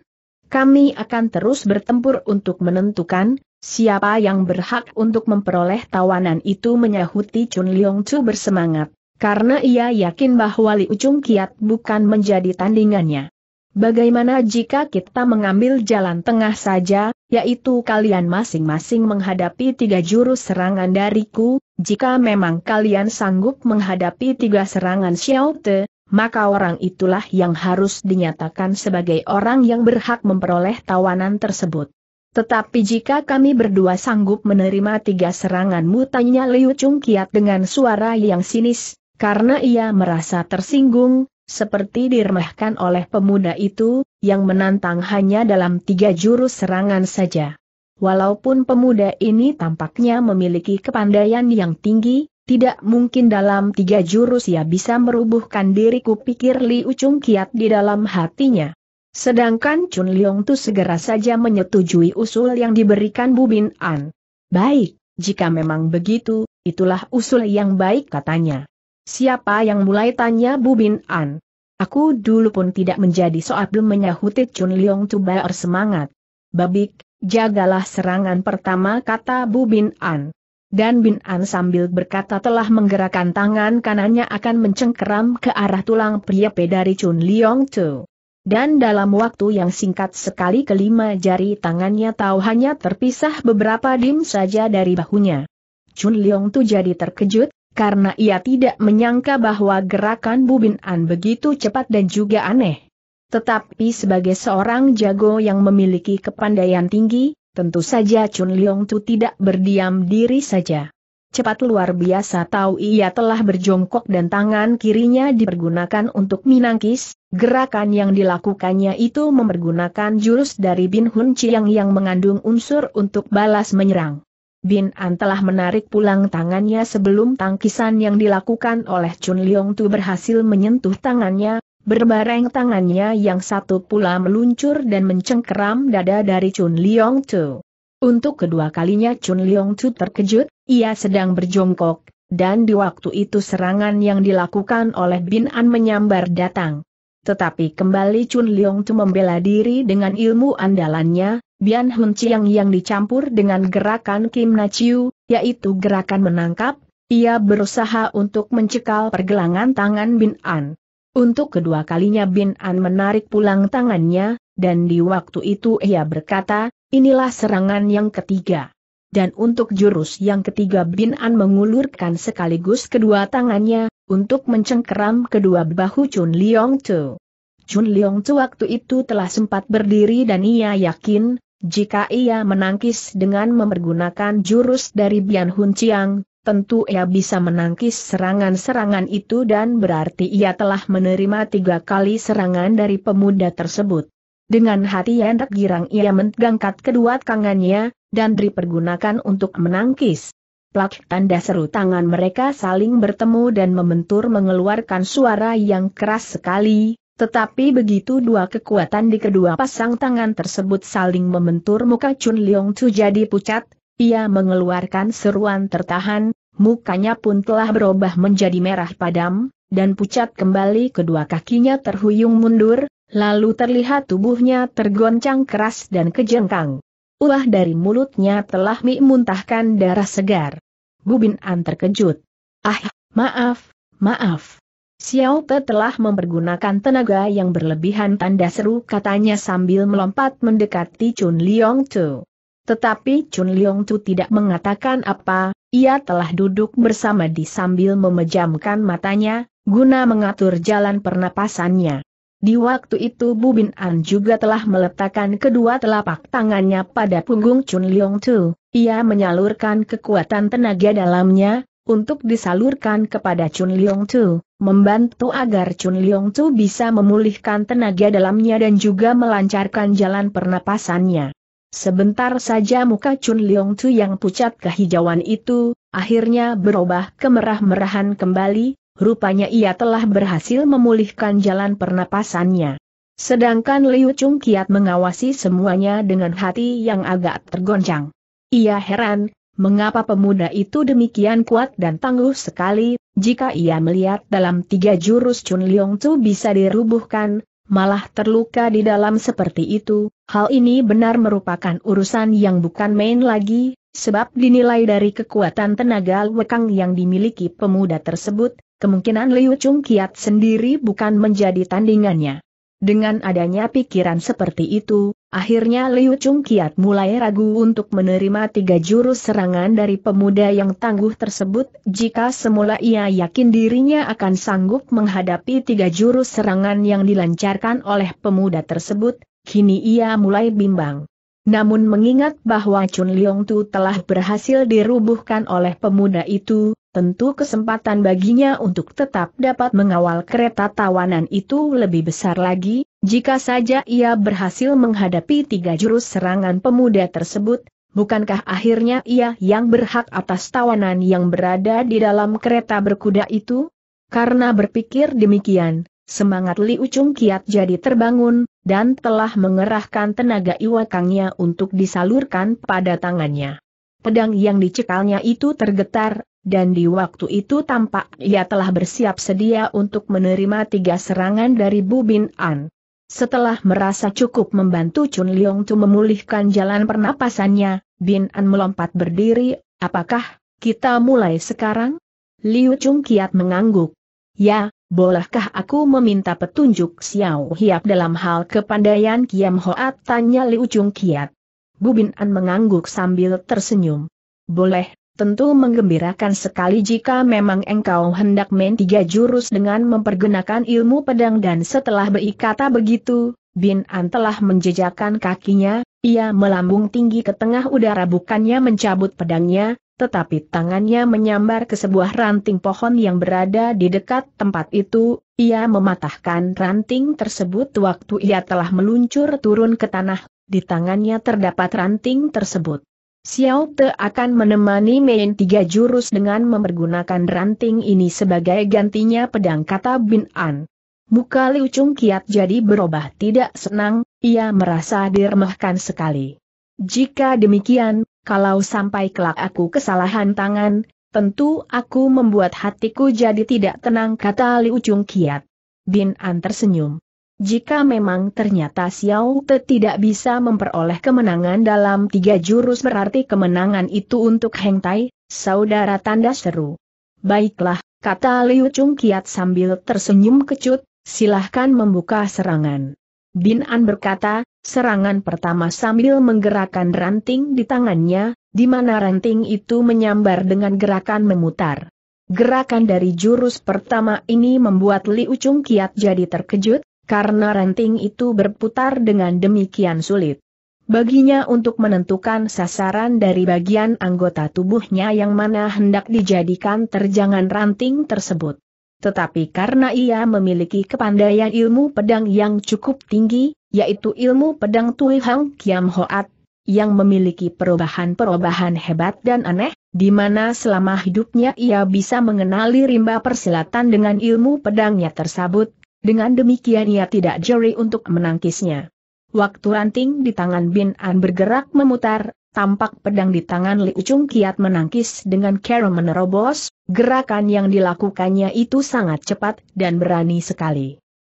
Kami akan terus bertempur untuk menentukan, siapa yang berhak untuk memperoleh tawanan itu menyahuti Chun Leong Chu bersemangat, karena ia yakin bahwa Li Ujung Kiat bukan menjadi tandingannya. Bagaimana jika kita mengambil jalan tengah saja, yaitu kalian masing-masing menghadapi tiga jurus serangan dariku, jika memang kalian sanggup menghadapi tiga serangan Xiao Te, maka orang itulah yang harus dinyatakan sebagai orang yang berhak memperoleh tawanan tersebut. Tetapi jika kami berdua sanggup menerima tiga seranganmu tanya Liu Chung Kiat dengan suara yang sinis, karena ia merasa tersinggung, seperti diremehkan oleh pemuda itu, yang menantang hanya dalam tiga jurus serangan saja. Walaupun pemuda ini tampaknya memiliki kepandaian yang tinggi, tidak mungkin dalam tiga jurus ia bisa merubuhkan diriku pikir Li Ucung Kiat di dalam hatinya. Sedangkan Chun Leong Tu segera saja menyetujui usul yang diberikan Bu Bin An. Baik, jika memang begitu, itulah usul yang baik katanya. Siapa yang mulai tanya Bu Bin An? Aku dulu pun tidak menjadi soal belum menyahuti Chun Leong Tu semangat. Babik, jagalah serangan pertama kata Bu Bin An. Dan Bin An sambil berkata telah menggerakkan tangan kanannya akan mencengkeram ke arah tulang pria dari Chun Liong Tu. Dan dalam waktu yang singkat sekali kelima jari tangannya tahu hanya terpisah beberapa dim saja dari bahunya. Chun Liong Tu jadi terkejut, karena ia tidak menyangka bahwa gerakan Bu Bin An begitu cepat dan juga aneh. Tetapi sebagai seorang jago yang memiliki kepandaian tinggi, Tentu saja Chun Leong Tu tidak berdiam diri saja. Cepat luar biasa tahu ia telah berjongkok dan tangan kirinya dipergunakan untuk minangkis, gerakan yang dilakukannya itu mempergunakan jurus dari Bin Hun Chiang yang mengandung unsur untuk balas menyerang. Bin An telah menarik pulang tangannya sebelum tangkisan yang dilakukan oleh Chun Leong Tu berhasil menyentuh tangannya, Berbareng tangannya yang satu pula meluncur dan mencengkeram dada dari Chun Liong Tu. Untuk kedua kalinya Chun Liong Tu terkejut, ia sedang berjongkok, dan di waktu itu serangan yang dilakukan oleh Bin An menyambar datang. Tetapi kembali Chun Liong Tu membela diri dengan ilmu andalannya, Bian Hun Chiang yang dicampur dengan gerakan Kim Na Chiu, yaitu gerakan menangkap, ia berusaha untuk mencekal pergelangan tangan Bin An. Untuk kedua kalinya Bin An menarik pulang tangannya, dan di waktu itu ia berkata, inilah serangan yang ketiga. Dan untuk jurus yang ketiga Bin An mengulurkan sekaligus kedua tangannya, untuk mencengkeram kedua bahu Chun Liong Tzu. Chun Liong Tzu waktu itu telah sempat berdiri dan ia yakin, jika ia menangkis dengan memergunakan jurus dari Bian Hun Chiang, tentu ia bisa menangkis serangan-serangan itu dan berarti ia telah menerima tiga kali serangan dari pemuda tersebut. Dengan hati yang tergirang ia menggangkat kedua tangannya, dan dipergunakan untuk menangkis. Plak tanda seru tangan mereka saling bertemu dan membentur mengeluarkan suara yang keras sekali, tetapi begitu dua kekuatan di kedua pasang tangan tersebut saling membentur muka Chun Leong Tzu jadi pucat, ia mengeluarkan seruan tertahan, mukanya pun telah berubah menjadi merah padam, dan pucat kembali kedua kakinya terhuyung mundur, lalu terlihat tubuhnya tergoncang keras dan kejengkang. Ulah dari mulutnya telah memuntahkan darah segar. Bubin An terkejut. Ah, maaf, maaf. Xiao Te telah mempergunakan tenaga yang berlebihan tanda seru katanya sambil melompat mendekati Chun Liong Tu. Tetapi Chun Leong Tu tidak mengatakan apa, ia telah duduk bersama di sambil memejamkan matanya, guna mengatur jalan pernapasannya. Di waktu itu Bu Bin An juga telah meletakkan kedua telapak tangannya pada punggung Chun Leong Tu. ia menyalurkan kekuatan tenaga dalamnya, untuk disalurkan kepada Chun Leong Tu, membantu agar Chun Leong Tu bisa memulihkan tenaga dalamnya dan juga melancarkan jalan pernapasannya. Sebentar saja muka Chun Leong Tu yang pucat kehijauan itu, akhirnya berubah kemerah-merahan kembali, rupanya ia telah berhasil memulihkan jalan pernapasannya. Sedangkan Liu Chung Kiat mengawasi semuanya dengan hati yang agak tergoncang. Ia heran, mengapa pemuda itu demikian kuat dan tangguh sekali, jika ia melihat dalam tiga jurus Chun Leong Tu bisa dirubuhkan, malah terluka di dalam seperti itu, hal ini benar merupakan urusan yang bukan main lagi, sebab dinilai dari kekuatan tenaga wekang yang dimiliki pemuda tersebut, kemungkinan Liu Chung Kiat sendiri bukan menjadi tandingannya. Dengan adanya pikiran seperti itu, akhirnya Liu Chung Kiat mulai ragu untuk menerima tiga jurus serangan dari pemuda yang tangguh tersebut jika semula ia yakin dirinya akan sanggup menghadapi tiga jurus serangan yang dilancarkan oleh pemuda tersebut, kini ia mulai bimbang. Namun mengingat bahwa Chun Liong Tu telah berhasil dirubuhkan oleh pemuda itu, tentu kesempatan baginya untuk tetap dapat mengawal kereta tawanan itu lebih besar lagi, jika saja ia berhasil menghadapi tiga jurus serangan pemuda tersebut, bukankah akhirnya ia yang berhak atas tawanan yang berada di dalam kereta berkuda itu? Karena berpikir demikian, semangat Li Ucung kiat jadi terbangun, dan telah mengerahkan tenaga iwakangnya untuk disalurkan pada tangannya. Pedang yang dicekalnya itu tergetar, dan di waktu itu tampak ia telah bersiap sedia untuk menerima tiga serangan dari Bu Bin An. Setelah merasa cukup membantu Chun Liong Tu memulihkan jalan pernapasannya, Bin An melompat berdiri, apakah kita mulai sekarang? Liu Chung Kiat mengangguk. Ya, bolehkah aku meminta petunjuk Xiao Hiap dalam hal kepandaian Kiam Hoat? Tanya Liu Chung Kiat. Bu Bin An mengangguk sambil tersenyum. Boleh, tentu menggembirakan sekali jika memang engkau hendak main tiga jurus dengan mempergunakan ilmu pedang dan setelah berikata begitu, Bin An telah menjejakkan kakinya, ia melambung tinggi ke tengah udara bukannya mencabut pedangnya, tetapi tangannya menyambar ke sebuah ranting pohon yang berada di dekat tempat itu, ia mematahkan ranting tersebut waktu ia telah meluncur turun ke tanah, di tangannya terdapat ranting tersebut. Xiao Te akan menemani main tiga jurus dengan mempergunakan ranting ini sebagai gantinya pedang kata Bin An. Muka Liu Chung Kiat jadi berubah tidak senang, ia merasa diremehkan sekali. Jika demikian, kalau sampai kelak aku kesalahan tangan, tentu aku membuat hatiku jadi tidak tenang kata Liu Chung Kiat. Bin An tersenyum. Jika memang ternyata Xiao Te tidak bisa memperoleh kemenangan dalam tiga jurus berarti kemenangan itu untuk Heng Tai, saudara tanda seru. Baiklah, kata Liu Chung Kiat sambil tersenyum kecut, silahkan membuka serangan. Bin An berkata, serangan pertama sambil menggerakkan ranting di tangannya, di mana ranting itu menyambar dengan gerakan memutar. Gerakan dari jurus pertama ini membuat Liu Ucung Kiat jadi terkejut, karena ranting itu berputar dengan demikian sulit. Baginya untuk menentukan sasaran dari bagian anggota tubuhnya yang mana hendak dijadikan terjangan ranting tersebut. Tetapi karena ia memiliki kepandaian ilmu pedang yang cukup tinggi, yaitu ilmu pedang Tui Hang Kiam Hoat, yang memiliki perubahan-perubahan hebat dan aneh, di mana selama hidupnya ia bisa mengenali rimba persilatan dengan ilmu pedangnya tersebut, dengan demikian ia tidak jeri untuk menangkisnya. Waktu ranting di tangan Bin An bergerak memutar, tampak pedang di tangan Li Ucung kiat menangkis dengan cara menerobos, gerakan yang dilakukannya itu sangat cepat dan berani sekali.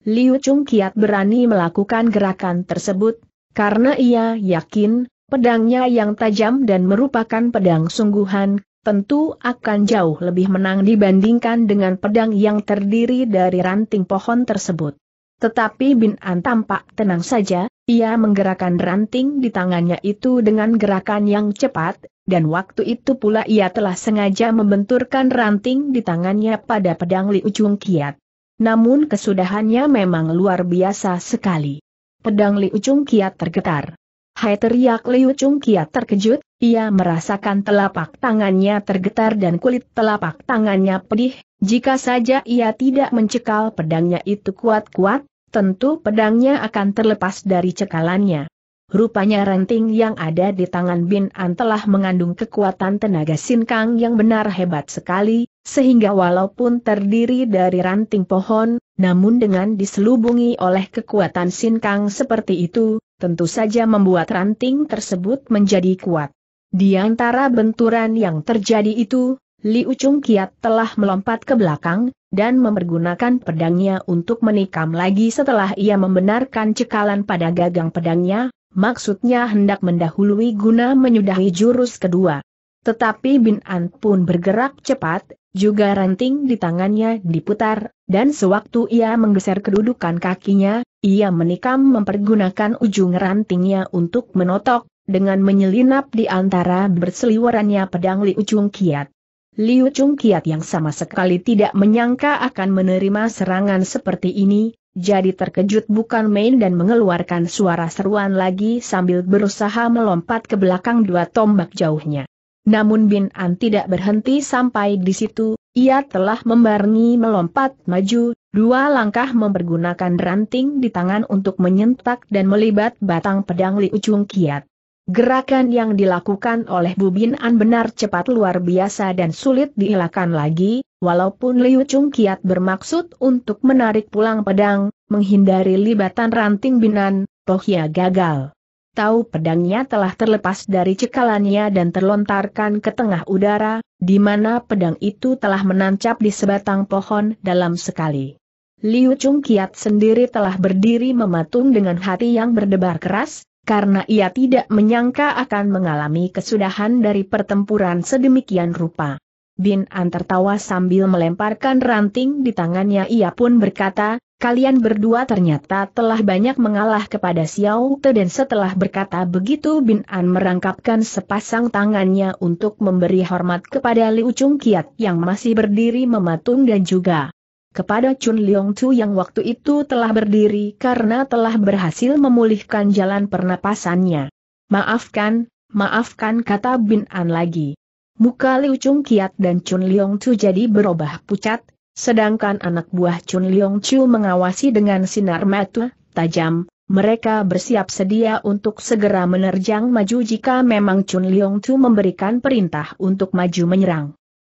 Liu Chung kiat berani melakukan gerakan tersebut, karena ia yakin, pedangnya yang tajam dan merupakan pedang sungguhan, tentu akan jauh lebih menang dibandingkan dengan pedang yang terdiri dari ranting pohon tersebut. Tetapi Bin An tampak tenang saja, ia menggerakkan ranting di tangannya itu dengan gerakan yang cepat, dan waktu itu pula ia telah sengaja membenturkan ranting di tangannya pada pedang Li Ujung Kiat. Namun kesudahannya memang luar biasa sekali. Pedang Li Ujung Kiat tergetar. Hai teriak Liu Ujung Kiat terkejut, ia merasakan telapak tangannya tergetar dan kulit telapak tangannya pedih, jika saja ia tidak mencekal pedangnya itu kuat-kuat, tentu pedangnya akan terlepas dari cekalannya. Rupanya ranting yang ada di tangan Bin An telah mengandung kekuatan tenaga sinkang yang benar hebat sekali, sehingga walaupun terdiri dari ranting pohon, namun dengan diselubungi oleh kekuatan sinkang seperti itu, tentu saja membuat ranting tersebut menjadi kuat. Di antara benturan yang terjadi itu, Liu Chung Kiat telah melompat ke belakang, dan mempergunakan pedangnya untuk menikam lagi setelah ia membenarkan cekalan pada gagang pedangnya, maksudnya hendak mendahului guna menyudahi jurus kedua. Tetapi Bin An pun bergerak cepat, juga ranting di tangannya diputar, dan sewaktu ia menggeser kedudukan kakinya, ia menikam mempergunakan ujung rantingnya untuk menotok, dengan menyelinap di antara berseliwerannya pedang Liu Chung Kiat. Liu Chung Kiat yang sama sekali tidak menyangka akan menerima serangan seperti ini, jadi terkejut bukan main dan mengeluarkan suara seruan lagi sambil berusaha melompat ke belakang dua tombak jauhnya. Namun Bin An tidak berhenti sampai di situ, ia telah membarengi melompat maju, dua langkah mempergunakan ranting di tangan untuk menyentak dan melibat batang pedang Liu Chung Kiat. Gerakan yang dilakukan oleh Bubin An benar cepat luar biasa dan sulit dielakkan lagi, walaupun Liu Chung kiat bermaksud untuk menarik pulang pedang, menghindari libatan ranting Binan, Pohya gagal. Tahu pedangnya telah terlepas dari cekalannya dan terlontarkan ke tengah udara, di mana pedang itu telah menancap di sebatang pohon dalam sekali. Liu Chung Kiat sendiri telah berdiri mematung dengan hati yang berdebar keras, karena ia tidak menyangka akan mengalami kesudahan dari pertempuran sedemikian rupa. Bin An tertawa sambil melemparkan ranting di tangannya ia pun berkata, kalian berdua ternyata telah banyak mengalah kepada Xiao Te dan setelah berkata begitu Bin An merangkapkan sepasang tangannya untuk memberi hormat kepada Liu Chung Kiat yang masih berdiri mematung dan juga kepada Chun Leong Chu yang waktu itu telah berdiri karena telah berhasil memulihkan jalan pernapasannya. Maafkan, maafkan kata Bin An lagi. Muka Liu Chung Kiat dan Chun Leong Chu jadi berubah pucat, sedangkan anak buah Chun Leong Chu mengawasi dengan sinar mata tajam, mereka bersiap sedia untuk segera menerjang maju jika memang Chun Leong Chu memberikan perintah untuk maju menyerang.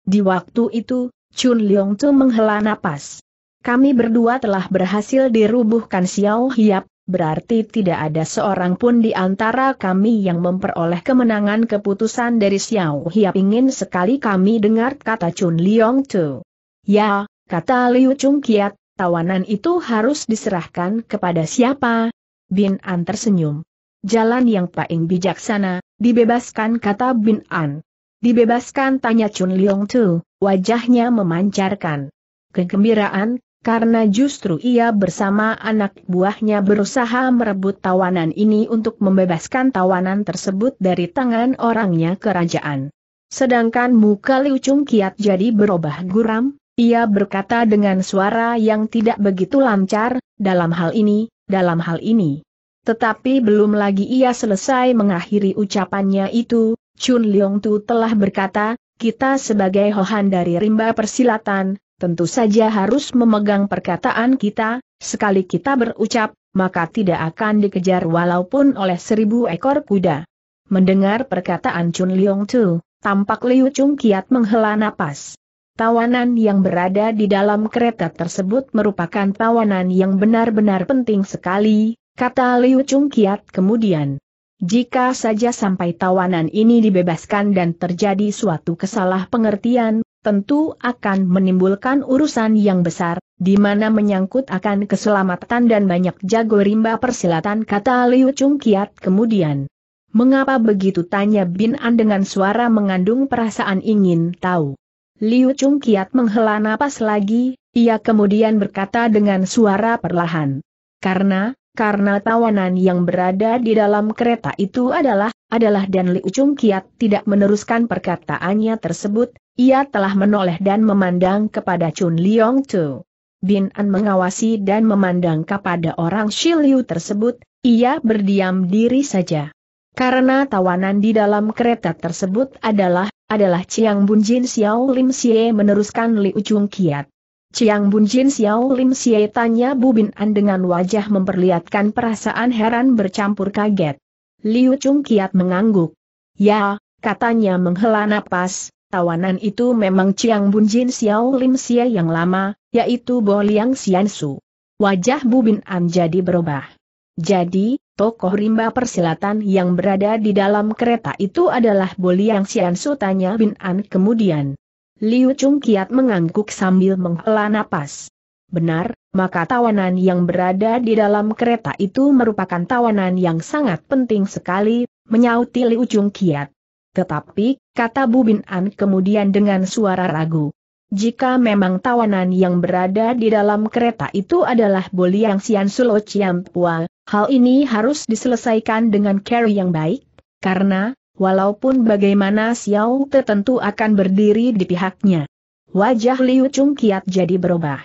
Di waktu itu, Chun Leong Tu menghela napas. Kami berdua telah berhasil dirubuhkan Xiao Hiap, berarti tidak ada seorang pun di antara kami yang memperoleh kemenangan keputusan dari Xiao Hiap ingin sekali kami dengar kata Chun Leong Tu. Ya, kata Liu Chung Kiat, tawanan itu harus diserahkan kepada siapa? Bin An tersenyum. Jalan yang paling bijaksana, dibebaskan kata Bin An. Dibebaskan tanya Chun Leong Tu. Wajahnya memancarkan kegembiraan, karena justru ia bersama anak buahnya berusaha merebut tawanan ini untuk membebaskan tawanan tersebut dari tangan orangnya kerajaan. Sedangkan muka Liucung Chung Kiat jadi berubah guram, ia berkata dengan suara yang tidak begitu lancar, dalam hal ini, dalam hal ini. Tetapi belum lagi ia selesai mengakhiri ucapannya itu, Chun Leong Tu telah berkata, kita sebagai Hohan dari rimba persilatan, tentu saja harus memegang perkataan kita, sekali kita berucap, maka tidak akan dikejar walaupun oleh seribu ekor kuda. Mendengar perkataan Chun Liong Tu, tampak Liu Chung kiat menghela napas. Tawanan yang berada di dalam kereta tersebut merupakan tawanan yang benar-benar penting sekali, kata Liu Chung Kiat kemudian. Jika saja sampai tawanan ini dibebaskan dan terjadi suatu kesalahpengertian, tentu akan menimbulkan urusan yang besar, di mana menyangkut akan keselamatan dan banyak jago rimba persilatan kata Liu Chung Kiat kemudian. Mengapa begitu tanya Bin An dengan suara mengandung perasaan ingin tahu. Liu Chung Kiat menghela napas lagi, ia kemudian berkata dengan suara perlahan. Karena, karena tawanan yang berada di dalam kereta itu adalah, adalah dan Li Ucung Kiat tidak meneruskan perkataannya tersebut, ia telah menoleh dan memandang kepada Chun Liong Tu. Bin An mengawasi dan memandang kepada orang Shi Liu tersebut, ia berdiam diri saja. Karena tawanan di dalam kereta tersebut adalah, adalah Chiang Jin Xiao Lim Xie meneruskan Li Ucung Kiat. Ciang Bun Jin Xiao Lim Xie tanya Bu Bin An dengan wajah memperlihatkan perasaan heran bercampur kaget. Liu Chung Kiat mengangguk. Ya, katanya menghela napas, tawanan itu memang Ciang Bun Jin Xiao Lim Xie yang lama, yaitu Bo Liang Xian Su. Wajah Bu Bin An jadi berubah. Jadi, tokoh rimba persilatan yang berada di dalam kereta itu adalah Bo Liang Xian Su tanya Bin An kemudian. Liu Chung Kiat mengangguk sambil menghela napas. Benar, maka tawanan yang berada di dalam kereta itu merupakan tawanan yang sangat penting sekali, menyauti Liu Chung Kiat. Tetapi, kata Bu Bin An kemudian dengan suara ragu. Jika memang tawanan yang berada di dalam kereta itu adalah Boliang Sian Sulo Pua, hal ini harus diselesaikan dengan cara yang baik, karena, walaupun bagaimana Xiao Te tentu akan berdiri di pihaknya. Wajah Liu Chung kiat jadi berubah.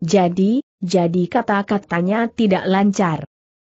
Jadi, jadi kata-katanya tidak lancar.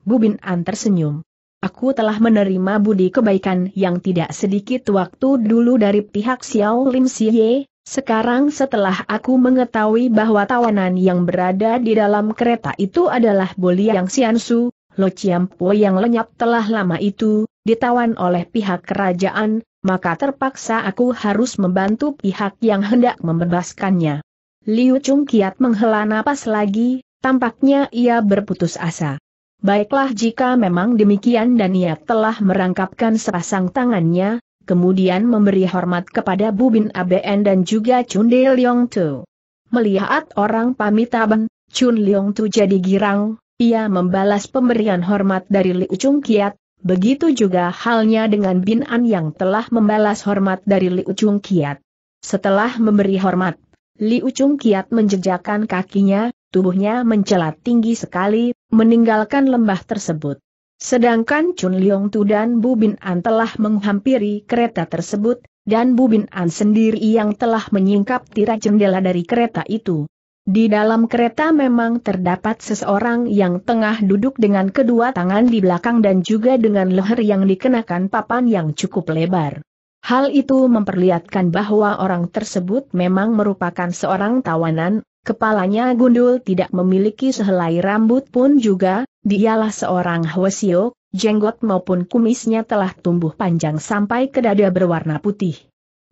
Bubin An tersenyum. Aku telah menerima budi kebaikan yang tidak sedikit waktu dulu dari pihak Xiao Lim Siye. sekarang setelah aku mengetahui bahwa tawanan yang berada di dalam kereta itu adalah Boliang Xiansu, Lo Chiampo yang lenyap telah lama itu, ditawan oleh pihak kerajaan, maka terpaksa aku harus membantu pihak yang hendak membebaskannya. Liu Chung Kiat menghela napas lagi, tampaknya ia berputus asa. Baiklah jika memang demikian dan ia telah merangkapkan sepasang tangannya, kemudian memberi hormat kepada Bubin ABN dan juga Chun De Leong Tu. Melihat orang pamitaban, Chun Leong Tu jadi girang, ia membalas pemberian hormat dari Liu Chung Kiat, Begitu juga halnya dengan Bin An yang telah membalas hormat dari Liu Chung Kiat. Setelah memberi hormat, Liu Chung Kiat menjejakkan kakinya, tubuhnya mencelat tinggi sekali, meninggalkan lembah tersebut. Sedangkan Chun Liong Tu dan Bu Bin An telah menghampiri kereta tersebut, dan Bu Bin An sendiri yang telah menyingkap tirai jendela dari kereta itu, di dalam kereta memang terdapat seseorang yang tengah duduk dengan kedua tangan di belakang dan juga dengan leher yang dikenakan papan yang cukup lebar. Hal itu memperlihatkan bahwa orang tersebut memang merupakan seorang tawanan, kepalanya gundul tidak memiliki sehelai rambut pun juga, dialah seorang Hwasio, jenggot maupun kumisnya telah tumbuh panjang sampai ke dada berwarna putih.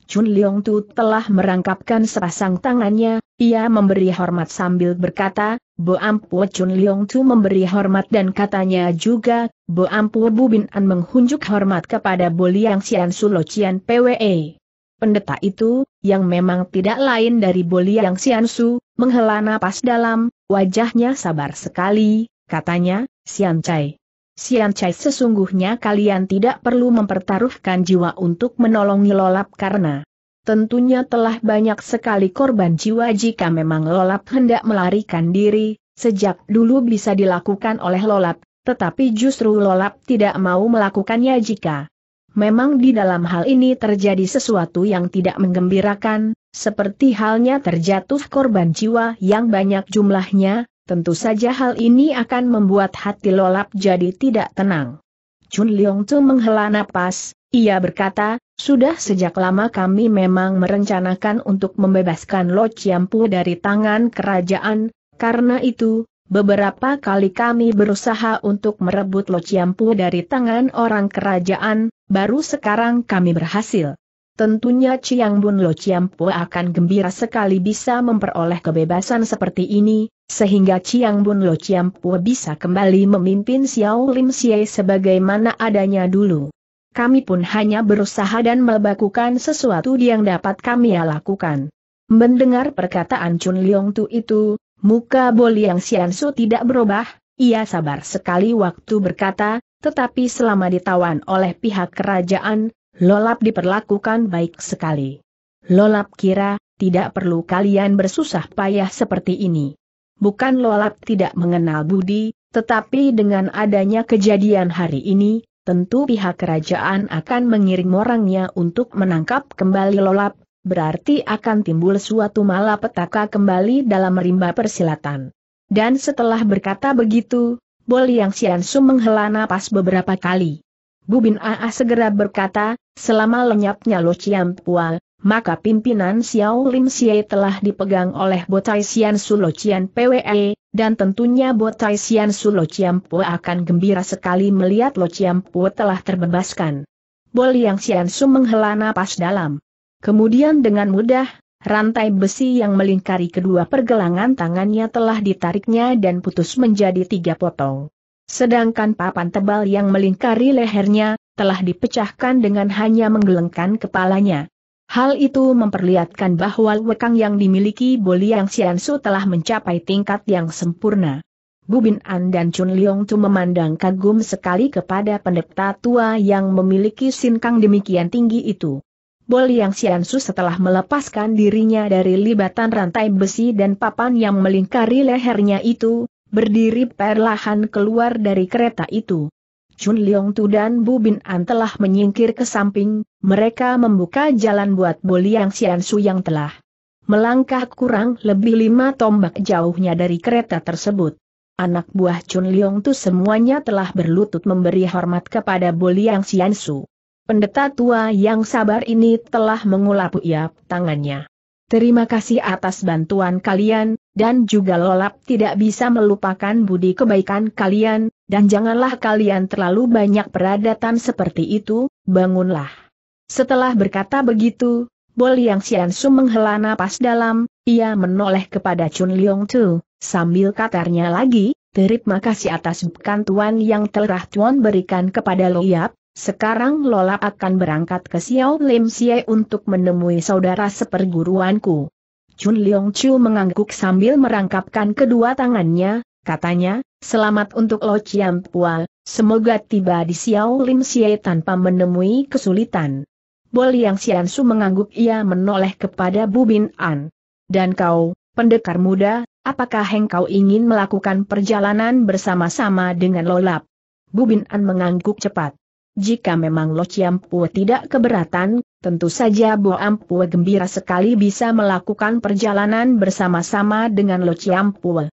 Chun Leong Tu telah merangkapkan sepasang tangannya, ia memberi hormat sambil berkata, Bo Ampu Chun Leong Tu memberi hormat dan katanya juga, Bo Ampu Bu Bin An menghunjuk hormat kepada Bo Liang Xian Sulo Qian PWE. Pendeta itu, yang memang tidak lain dari Bo Liang Xian Su, menghela napas dalam, wajahnya sabar sekali, katanya, Xian Chai. Sian Chai sesungguhnya kalian tidak perlu mempertaruhkan jiwa untuk menolongi lolap karena tentunya telah banyak sekali korban jiwa jika memang lolap hendak melarikan diri, sejak dulu bisa dilakukan oleh lolap, tetapi justru lolap tidak mau melakukannya jika memang di dalam hal ini terjadi sesuatu yang tidak menggembirakan, seperti halnya terjatuh korban jiwa yang banyak jumlahnya, Tentu saja hal ini akan membuat hati lolap jadi tidak tenang. Chun Leong Tu menghela napas, ia berkata, sudah sejak lama kami memang merencanakan untuk membebaskan Lo Chiampu dari tangan kerajaan, karena itu, beberapa kali kami berusaha untuk merebut Lo Chiampu dari tangan orang kerajaan, baru sekarang kami berhasil. Tentunya Chiang Bun Lo Chiampu akan gembira sekali bisa memperoleh kebebasan seperti ini, sehingga Chiang Bun Lo Chiam Pua bisa kembali memimpin Xiao Lim Xie sebagaimana adanya dulu. Kami pun hanya berusaha dan melakukan sesuatu yang dapat kami lakukan. Mendengar perkataan Chun Liong Tu itu, muka Bo Liang Su tidak berubah, ia sabar sekali waktu berkata, tetapi selama ditawan oleh pihak kerajaan, Lolap diperlakukan baik sekali. Lolap kira, tidak perlu kalian bersusah payah seperti ini bukan lolap tidak mengenal budi, tetapi dengan adanya kejadian hari ini, tentu pihak kerajaan akan mengirim orangnya untuk menangkap kembali lolap, berarti akan timbul suatu malapetaka kembali dalam rimba persilatan. Dan setelah berkata begitu, Bol Yang Siansu menghela napas beberapa kali. Bubin Aa segera berkata, selama lenyapnya Lo Chiam Pua, maka pimpinan Xiao Lim Xie telah dipegang oleh Botai Xian Sulocian PWE, dan tentunya Botai Xian Sulocian Pue akan gembira sekali melihat Locian Pue telah terbebaskan. Bol yang Xian Su menghela napas dalam. Kemudian dengan mudah, rantai besi yang melingkari kedua pergelangan tangannya telah ditariknya dan putus menjadi tiga potong. Sedangkan papan tebal yang melingkari lehernya, telah dipecahkan dengan hanya menggelengkan kepalanya. Hal itu memperlihatkan bahwa wekang yang dimiliki Boliang Liang telah mencapai tingkat yang sempurna. Bubin An dan Chun Liong Tu memandang kagum sekali kepada pendeta tua yang memiliki sinkang demikian tinggi itu. Boliang Liang setelah melepaskan dirinya dari libatan rantai besi dan papan yang melingkari lehernya itu, berdiri perlahan keluar dari kereta itu. Chun Leong Tu dan Bu Bin An telah menyingkir ke samping, mereka membuka jalan buat Bo Liang Xian Su yang telah melangkah kurang lebih lima tombak jauhnya dari kereta tersebut. Anak buah Chun Leong Tu semuanya telah berlutut memberi hormat kepada Bo Liang Xian Su. Pendeta tua yang sabar ini telah mengulap uyap tangannya. Terima kasih atas bantuan kalian, dan juga lolap tidak bisa melupakan budi kebaikan kalian, dan janganlah kalian terlalu banyak peradatan seperti itu, bangunlah. Setelah berkata begitu, Bol Yang Xian menghela napas dalam, ia menoleh kepada Chun Liong Tu, sambil katarnya lagi, terima kasih atas bantuan yang telah Tuan berikan kepada Loyap, sekarang Lola akan berangkat ke Xiao Lim Xie untuk menemui saudara seperguruanku. Chun Liong Chu mengangguk sambil merangkapkan kedua tangannya, Katanya, selamat untuk Lo Chiam Pua, semoga tiba di Xiao Lim Xie tanpa menemui kesulitan. Bol Yang Xian Su mengangguk ia menoleh kepada Bu Bin An. Dan kau, pendekar muda, apakah engkau ingin melakukan perjalanan bersama-sama dengan Lolap? Bu Bin An mengangguk cepat. Jika memang Lo Chiam Pua tidak keberatan, tentu saja Bo Ampua gembira sekali bisa melakukan perjalanan bersama-sama dengan Lo Chiam Pua.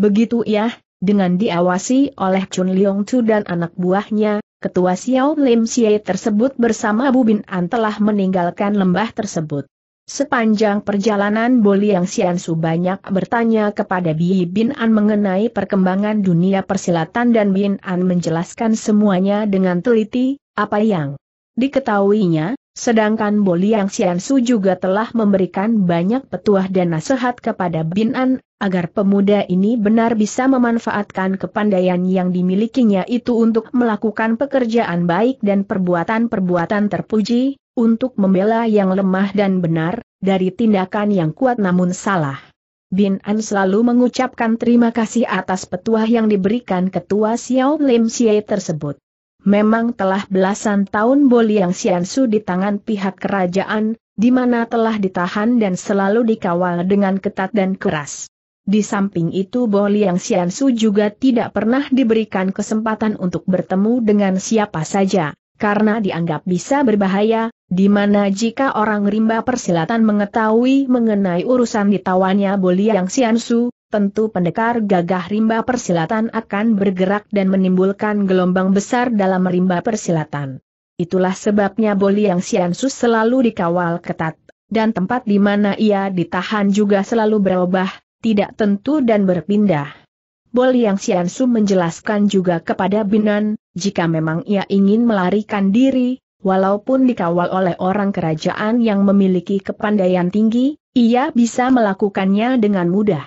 Begitu ya, dengan diawasi oleh Chun Liong Chu dan anak buahnya, ketua Xiao Lim Xie tersebut bersama Bu Bin An telah meninggalkan lembah tersebut. Sepanjang perjalanan Boliang Xian Su banyak bertanya kepada Bi Bin An mengenai perkembangan dunia persilatan dan Bin An menjelaskan semuanya dengan teliti, apa yang diketahuinya, sedangkan Boliang Xian Su juga telah memberikan banyak petuah dan nasihat kepada Bin An agar pemuda ini benar bisa memanfaatkan kepandaian yang dimilikinya itu untuk melakukan pekerjaan baik dan perbuatan-perbuatan terpuji, untuk membela yang lemah dan benar, dari tindakan yang kuat namun salah. Bin An selalu mengucapkan terima kasih atas petuah yang diberikan ketua Xiao Lim Xie tersebut. Memang telah belasan tahun Bo Liang Xiansu di tangan pihak kerajaan, di mana telah ditahan dan selalu dikawal dengan ketat dan keras. Di samping itu Bo Liang Xiansu juga tidak pernah diberikan kesempatan untuk bertemu dengan siapa saja, karena dianggap bisa berbahaya, di mana jika orang rimba persilatan mengetahui mengenai urusan ditawannya Bo Liang Xiansu, tentu pendekar gagah rimba persilatan akan bergerak dan menimbulkan gelombang besar dalam rimba persilatan. Itulah sebabnya Bo Liang Xiansu selalu dikawal ketat, dan tempat di mana ia ditahan juga selalu berubah, tidak tentu dan berpindah. Bol Yang Xiansu menjelaskan juga kepada Binan, jika memang ia ingin melarikan diri, walaupun dikawal oleh orang kerajaan yang memiliki kepandaian tinggi, ia bisa melakukannya dengan mudah.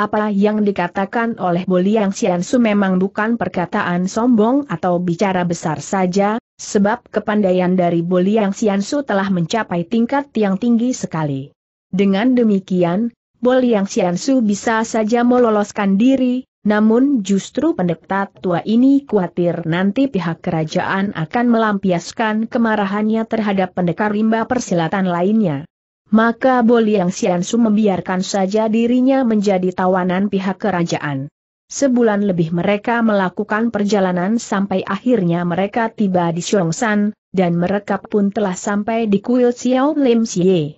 Apa yang dikatakan oleh Bol Yang Xiansu memang bukan perkataan sombong atau bicara besar saja, sebab kepandaian dari Bol Yang Xiansu telah mencapai tingkat yang tinggi sekali. Dengan demikian, Bol yang Xiansu bisa saja meloloskan diri, namun justru pendekta tua ini khawatir nanti pihak kerajaan akan melampiaskan kemarahannya terhadap pendekar rimba persilatan lainnya. Maka Boliang Xiansu membiarkan saja dirinya menjadi tawanan pihak kerajaan. Sebulan lebih mereka melakukan perjalanan sampai akhirnya mereka tiba di Xiongshan, dan mereka pun telah sampai di kuil Xiao Lim Xie.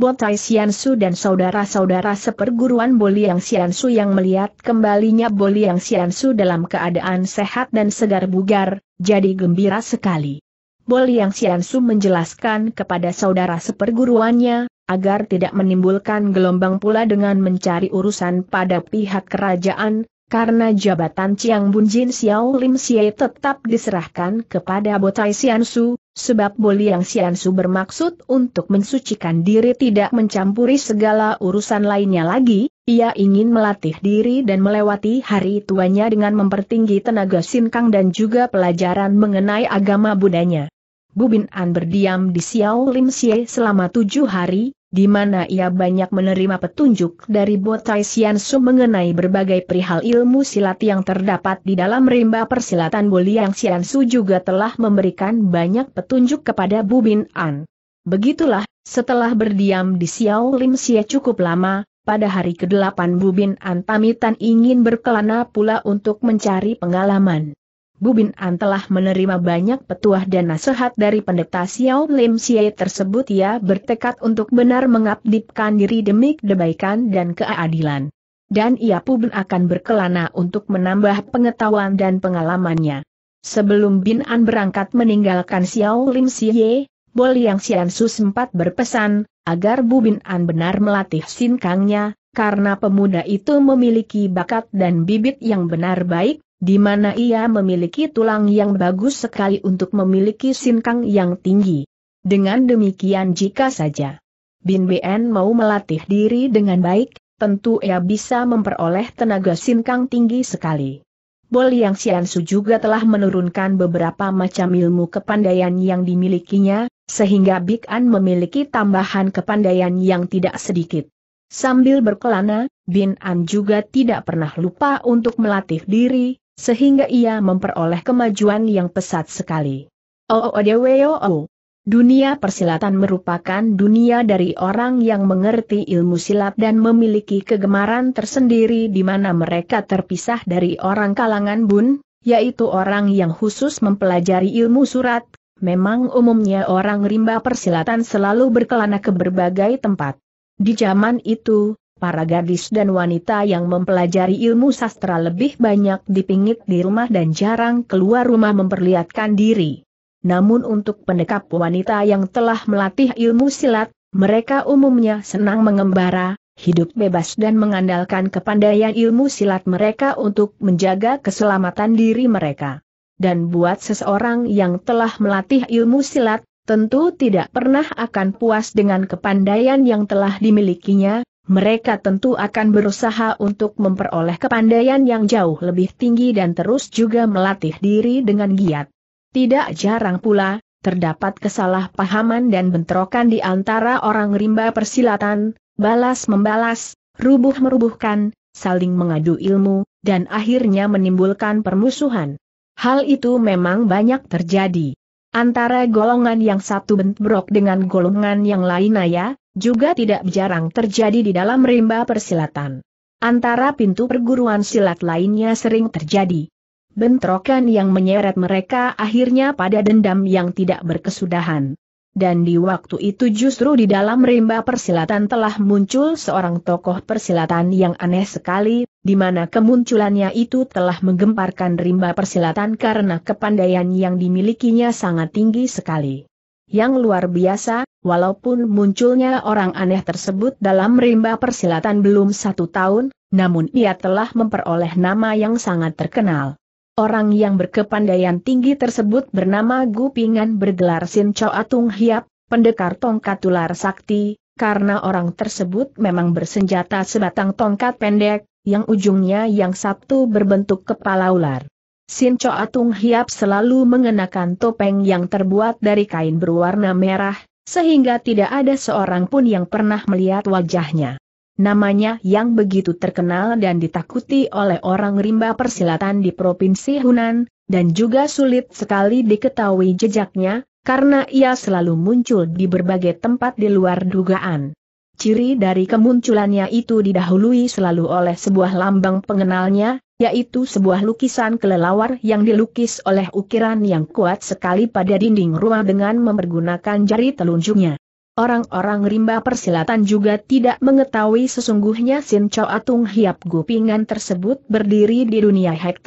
Botai Xiansu dan saudara-saudara seperguruan Boliang Xiansu yang melihat kembalinya Boliang Xiansu dalam keadaan sehat dan segar bugar, jadi gembira sekali. Boliang Xiansu menjelaskan kepada saudara seperguruannya, agar tidak menimbulkan gelombang pula dengan mencari urusan pada pihak kerajaan, karena jabatan Chiang Bunjin Xiao Lim Xie tetap diserahkan kepada Botai Xiansu, sebab Yang Siansu bermaksud untuk mensucikan diri tidak mencampuri segala urusan lainnya lagi, ia ingin melatih diri dan melewati hari tuanya dengan mempertinggi tenaga sinkang dan juga pelajaran mengenai agama budanya. Bubin An berdiam di Xiao Lim Xie selama tujuh hari, di mana ia banyak menerima petunjuk dari Botai Su mengenai berbagai perihal ilmu silat yang terdapat di dalam rimba persilatan Boliang Su juga telah memberikan banyak petunjuk kepada Bu Bin An. Begitulah, setelah berdiam di Xiao Lim Xie cukup lama, pada hari ke-8 Bin An pamitan ingin berkelana pula untuk mencari pengalaman. Bubin An telah menerima banyak petuah dan nasihat dari pendeta Xiao Lim Xie tersebut ia bertekad untuk benar mengabdikan diri demi kebaikan dan keadilan. Dan ia pun akan berkelana untuk menambah pengetahuan dan pengalamannya. Sebelum Bin An berangkat meninggalkan Xiao Lim Xie, Bol Yang Xian Su sempat berpesan, agar Bubin An benar melatih Kangnya, karena pemuda itu memiliki bakat dan bibit yang benar baik, di mana ia memiliki tulang yang bagus sekali untuk memiliki sinkang yang tinggi. Dengan demikian jika saja Bin bn mau melatih diri dengan baik, tentu ia bisa memperoleh tenaga sinkang tinggi sekali. Bol Yang Xiansu juga telah menurunkan beberapa macam ilmu kepandaian yang dimilikinya, sehingga Big An memiliki tambahan kepandaian yang tidak sedikit. Sambil berkelana, Bin An juga tidak pernah lupa untuk melatih diri, sehingga ia memperoleh kemajuan yang pesat sekali. Oh oh, oh, oh. Dunia persilatan merupakan dunia dari orang yang mengerti ilmu silat dan memiliki kegemaran tersendiri di mana mereka terpisah dari orang kalangan bun, yaitu orang yang khusus mempelajari ilmu surat. Memang umumnya orang rimba persilatan selalu berkelana ke berbagai tempat. Di zaman itu, para gadis dan wanita yang mempelajari ilmu sastra lebih banyak dipingit di rumah dan jarang keluar rumah memperlihatkan diri. Namun untuk pendekap wanita yang telah melatih ilmu silat, mereka umumnya senang mengembara, hidup bebas dan mengandalkan kepandaian ilmu silat mereka untuk menjaga keselamatan diri mereka. Dan buat seseorang yang telah melatih ilmu silat, tentu tidak pernah akan puas dengan kepandaian yang telah dimilikinya, mereka tentu akan berusaha untuk memperoleh kepandaian yang jauh lebih tinggi dan terus juga melatih diri dengan giat. Tidak jarang pula, terdapat kesalahpahaman dan bentrokan di antara orang rimba persilatan, balas membalas, rubuh merubuhkan, saling mengadu ilmu, dan akhirnya menimbulkan permusuhan. Hal itu memang banyak terjadi. Antara golongan yang satu bentrok dengan golongan yang lain ayah, ya, juga tidak jarang terjadi di dalam rimba persilatan. Antara pintu perguruan silat lainnya sering terjadi. Bentrokan yang menyeret mereka akhirnya pada dendam yang tidak berkesudahan. Dan di waktu itu justru di dalam rimba persilatan telah muncul seorang tokoh persilatan yang aneh sekali, di mana kemunculannya itu telah menggemparkan rimba persilatan karena kepandaian yang dimilikinya sangat tinggi sekali yang luar biasa, walaupun munculnya orang aneh tersebut dalam rimba persilatan belum satu tahun, namun ia telah memperoleh nama yang sangat terkenal. Orang yang berkepandaian tinggi tersebut bernama Gupingan bergelar Sin Chow Atung Hiap, pendekar tongkat ular sakti, karena orang tersebut memang bersenjata sebatang tongkat pendek, yang ujungnya yang satu berbentuk kepala ular. Sin Choa Tung Hiap selalu mengenakan topeng yang terbuat dari kain berwarna merah, sehingga tidak ada seorang pun yang pernah melihat wajahnya. Namanya yang begitu terkenal dan ditakuti oleh orang rimba persilatan di Provinsi Hunan, dan juga sulit sekali diketahui jejaknya, karena ia selalu muncul di berbagai tempat di luar dugaan. Ciri dari kemunculannya itu didahului selalu oleh sebuah lambang pengenalnya, yaitu sebuah lukisan kelelawar yang dilukis oleh ukiran yang kuat sekali pada dinding rumah dengan mempergunakan jari telunjuknya. Orang-orang rimba persilatan juga tidak mengetahui sesungguhnya Sin Chow Atung Hiap Gupingan tersebut berdiri di dunia Hek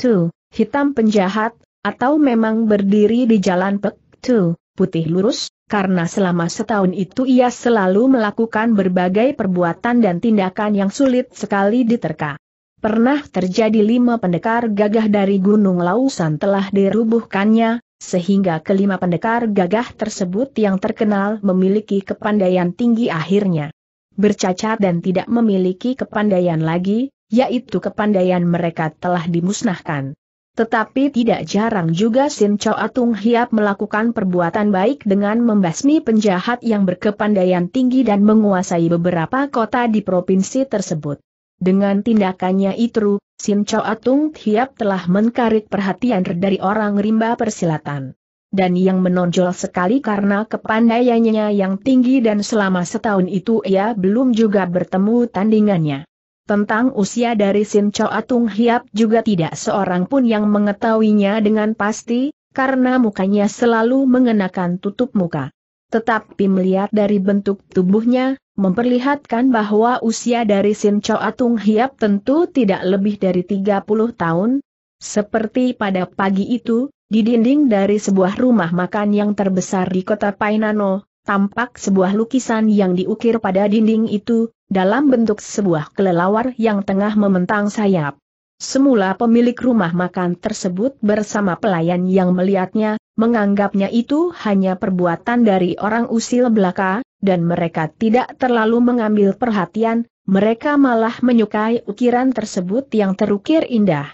hitam penjahat, atau memang berdiri di jalan Pek Tu, putih lurus, karena selama setahun itu ia selalu melakukan berbagai perbuatan dan tindakan yang sulit sekali diterka. Pernah terjadi lima pendekar gagah dari Gunung Lausan telah dirubuhkannya, sehingga kelima pendekar gagah tersebut yang terkenal memiliki kepandaian tinggi akhirnya bercacat dan tidak memiliki kepandaian lagi, yaitu kepandaian mereka telah dimusnahkan. Tetapi tidak jarang juga Sin Chow Atung Hiap melakukan perbuatan baik dengan membasmi penjahat yang berkepandaian tinggi dan menguasai beberapa kota di provinsi tersebut. Dengan tindakannya itu, Sin Chow Atung Hiap telah menarik perhatian dari orang rimba persilatan. Dan yang menonjol sekali karena kepandaiannya yang tinggi dan selama setahun itu ia belum juga bertemu tandingannya. Tentang usia dari Sin Chow Atung Hiap juga tidak seorang pun yang mengetahuinya dengan pasti, karena mukanya selalu mengenakan tutup muka. Tetapi melihat dari bentuk tubuhnya, memperlihatkan bahwa usia dari Sin Cho Atung Hiap tentu tidak lebih dari 30 tahun. Seperti pada pagi itu, di dinding dari sebuah rumah makan yang terbesar di kota Painano, tampak sebuah lukisan yang diukir pada dinding itu, dalam bentuk sebuah kelelawar yang tengah mementang sayap. Semula pemilik rumah makan tersebut bersama pelayan yang melihatnya, menganggapnya itu hanya perbuatan dari orang usil belaka, dan mereka tidak terlalu mengambil perhatian, mereka malah menyukai ukiran tersebut yang terukir indah.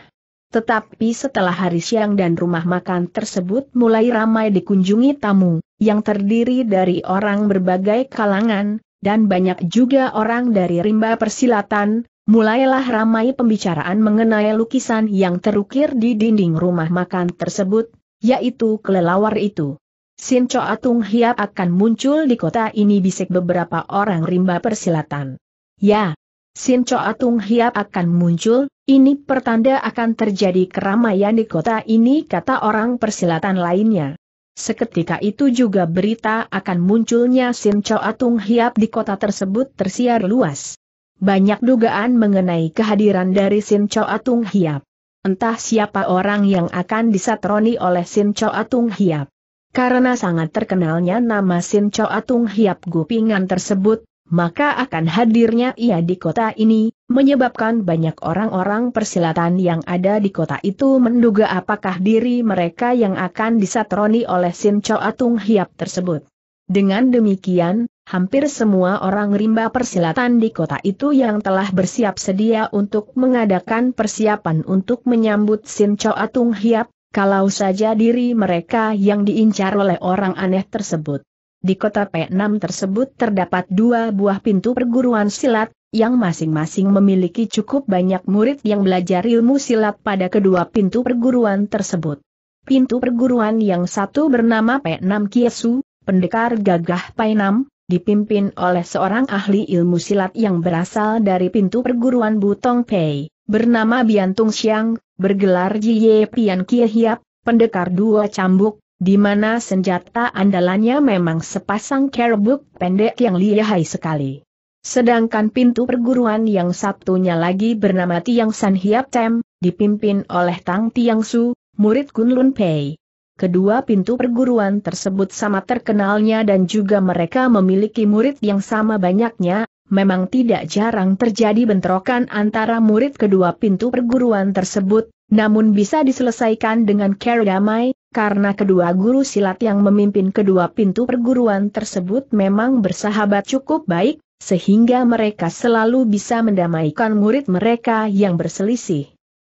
Tetapi setelah hari siang dan rumah makan tersebut mulai ramai dikunjungi tamu, yang terdiri dari orang berbagai kalangan, dan banyak juga orang dari rimba persilatan, Mulailah ramai pembicaraan mengenai lukisan yang terukir di dinding rumah makan tersebut, yaitu kelelawar itu. Cho Atung Hiap akan muncul di kota ini bisik beberapa orang rimba persilatan. Ya, Cho Atung Hiap akan muncul, ini pertanda akan terjadi keramaian di kota ini kata orang persilatan lainnya. Seketika itu juga berita akan munculnya Cho Atung Hiap di kota tersebut tersiar luas banyak dugaan mengenai kehadiran dari Sin Choa Atung Hiap. Entah siapa orang yang akan disatroni oleh Sin Choa Atung Hiap. Karena sangat terkenalnya nama Sin Choa Atung Hiap Gupingan tersebut, maka akan hadirnya ia di kota ini, menyebabkan banyak orang-orang persilatan yang ada di kota itu menduga apakah diri mereka yang akan disatroni oleh Sin Choa Atung Hiap tersebut. Dengan demikian, hampir semua orang rimba persilatan di kota itu yang telah bersiap sedia untuk mengadakan persiapan untuk menyambut Sin Cho Atung Hiap, kalau saja diri mereka yang diincar oleh orang aneh tersebut. Di kota P6 tersebut terdapat dua buah pintu perguruan silat, yang masing-masing memiliki cukup banyak murid yang belajar ilmu silat pada kedua pintu perguruan tersebut. Pintu perguruan yang satu bernama P6 Kiesu, pendekar gagah Painam, dipimpin oleh seorang ahli ilmu silat yang berasal dari pintu perguruan Butong Pei, bernama Biantung Xiang, bergelar Jie Pian Kie Hiap, pendekar dua cambuk, di mana senjata andalannya memang sepasang kerbuk pendek yang lihai sekali. Sedangkan pintu perguruan yang satunya lagi bernama Tiang San Hiap Tem, dipimpin oleh Tang Tiang Su, murid Kunlun Pei, Kedua pintu perguruan tersebut sama terkenalnya dan juga mereka memiliki murid yang sama banyaknya, memang tidak jarang terjadi bentrokan antara murid kedua pintu perguruan tersebut, namun bisa diselesaikan dengan care damai, karena kedua guru silat yang memimpin kedua pintu perguruan tersebut memang bersahabat cukup baik, sehingga mereka selalu bisa mendamaikan murid mereka yang berselisih.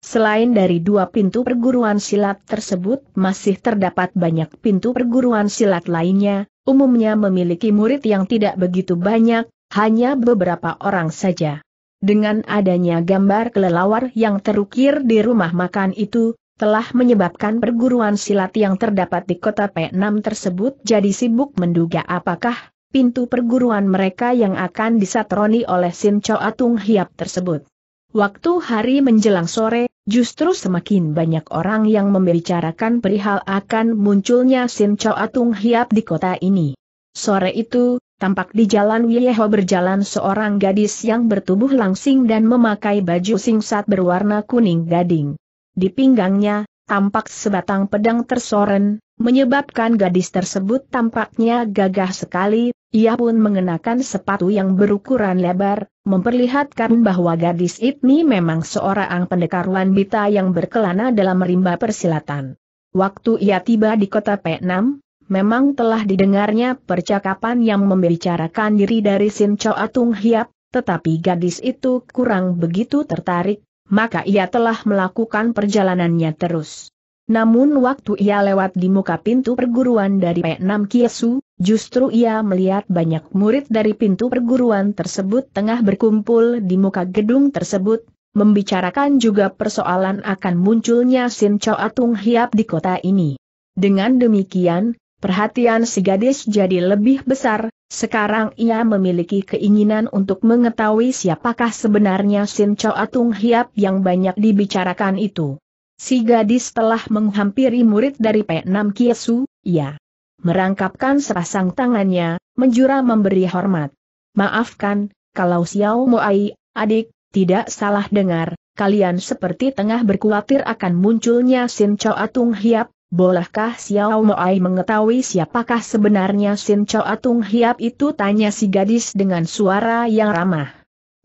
Selain dari dua pintu perguruan silat tersebut, masih terdapat banyak pintu perguruan silat lainnya, umumnya memiliki murid yang tidak begitu banyak, hanya beberapa orang saja. Dengan adanya gambar kelelawar yang terukir di rumah makan itu, telah menyebabkan perguruan silat yang terdapat di kota P6 tersebut jadi sibuk menduga apakah pintu perguruan mereka yang akan disatroni oleh Sin Choa Tung Hiap tersebut. Waktu hari menjelang sore, justru semakin banyak orang yang membicarakan perihal akan munculnya Sin Chow Atung Hiap di kota ini. Sore itu, tampak di jalan Wieho berjalan seorang gadis yang bertubuh langsing dan memakai baju singsat berwarna kuning gading. Di pinggangnya, tampak sebatang pedang tersoren, menyebabkan gadis tersebut tampaknya gagah sekali, ia pun mengenakan sepatu yang berukuran lebar, memperlihatkan bahwa gadis ini memang seorang pendekar wanita yang berkelana dalam rimba persilatan. Waktu ia tiba di kota P6, memang telah didengarnya percakapan yang membicarakan diri dari Sin Choa Tung Hiap, tetapi gadis itu kurang begitu tertarik, maka ia telah melakukan perjalanannya terus. Namun waktu ia lewat di muka pintu perguruan dari P6 Kiesu, justru ia melihat banyak murid dari pintu perguruan tersebut tengah berkumpul di muka gedung tersebut, membicarakan juga persoalan akan munculnya Sin Chow Atung Hiap di kota ini. Dengan demikian, perhatian si gadis jadi lebih besar, sekarang ia memiliki keinginan untuk mengetahui siapakah sebenarnya Sin Chow Atung Hiap yang banyak dibicarakan itu. Si gadis telah menghampiri murid dari P6 Kiesu, ya. Merangkapkan serasang tangannya, menjura memberi hormat. Maafkan, kalau Xiao Moai, adik, tidak salah dengar, kalian seperti tengah berkhawatir akan munculnya Sin Cho Atung Hiap, bolehkah Xiao Moai mengetahui siapakah sebenarnya Sin Cho Atung Hiap itu tanya si gadis dengan suara yang ramah.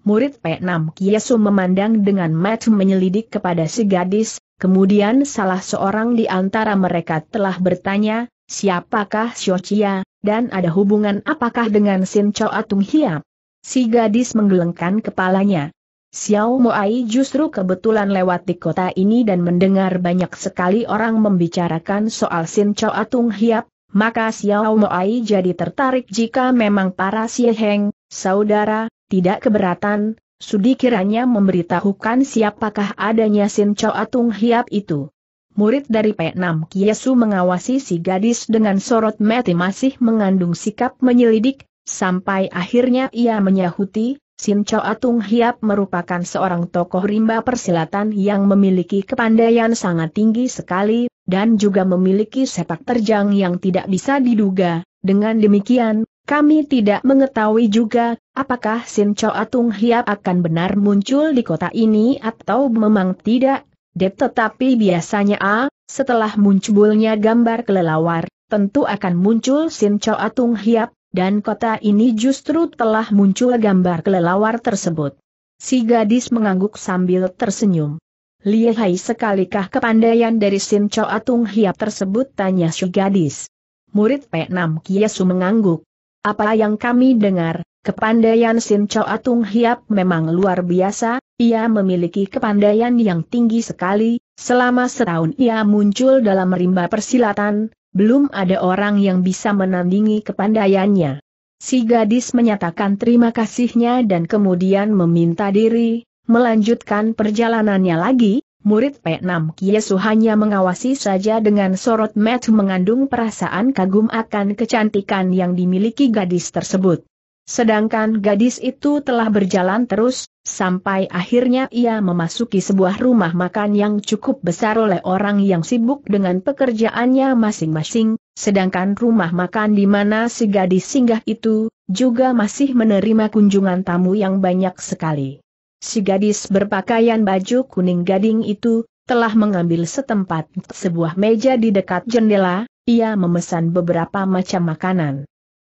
Murid P6 Kiesu memandang dengan mata menyelidik kepada si gadis, Kemudian salah seorang di antara mereka telah bertanya, siapakah Xiao Chia, dan ada hubungan apakah dengan Sin Chao Atung Hiap? Si gadis menggelengkan kepalanya. Xiao Moai justru kebetulan lewat di kota ini dan mendengar banyak sekali orang membicarakan soal Sin Chao Atung Hiap, maka Xiao Moai jadi tertarik jika memang para Sieheng, saudara, tidak keberatan, Sudi kiranya memberitahukan siapakah adanya Sin Chow Atung Hiap itu. Murid dari P6 Kiesu mengawasi si gadis dengan sorot mati masih mengandung sikap menyelidik, sampai akhirnya ia menyahuti, Sin Chow Atung Hiap merupakan seorang tokoh rimba persilatan yang memiliki kepandaian sangat tinggi sekali, dan juga memiliki sepak terjang yang tidak bisa diduga. Dengan demikian, kami tidak mengetahui juga, apakah Sin Cho Atung Hiap akan benar muncul di kota ini atau memang tidak. Dep tetapi biasanya A, setelah munculnya gambar kelelawar, tentu akan muncul Sin Cho Atung Hiap, dan kota ini justru telah muncul gambar kelelawar tersebut. Si gadis mengangguk sambil tersenyum. Lihai sekalikah kepandaian dari Sin Cho Atung Hiap tersebut tanya si gadis. Murid P6 Kiesu mengangguk. Apa yang kami dengar, kepandaian Sin Cho Atung Hiap memang luar biasa, ia memiliki kepandaian yang tinggi sekali, selama setahun ia muncul dalam rimba persilatan, belum ada orang yang bisa menandingi kepandaiannya. Si gadis menyatakan terima kasihnya dan kemudian meminta diri, melanjutkan perjalanannya lagi, Murid P6 Kiesu hanya mengawasi saja dengan sorot mata mengandung perasaan kagum akan kecantikan yang dimiliki gadis tersebut. Sedangkan gadis itu telah berjalan terus, sampai akhirnya ia memasuki sebuah rumah makan yang cukup besar oleh orang yang sibuk dengan pekerjaannya masing-masing, sedangkan rumah makan di mana si gadis singgah itu, juga masih menerima kunjungan tamu yang banyak sekali. Si gadis berpakaian baju kuning gading itu, telah mengambil setempat sebuah meja di dekat jendela, ia memesan beberapa macam makanan.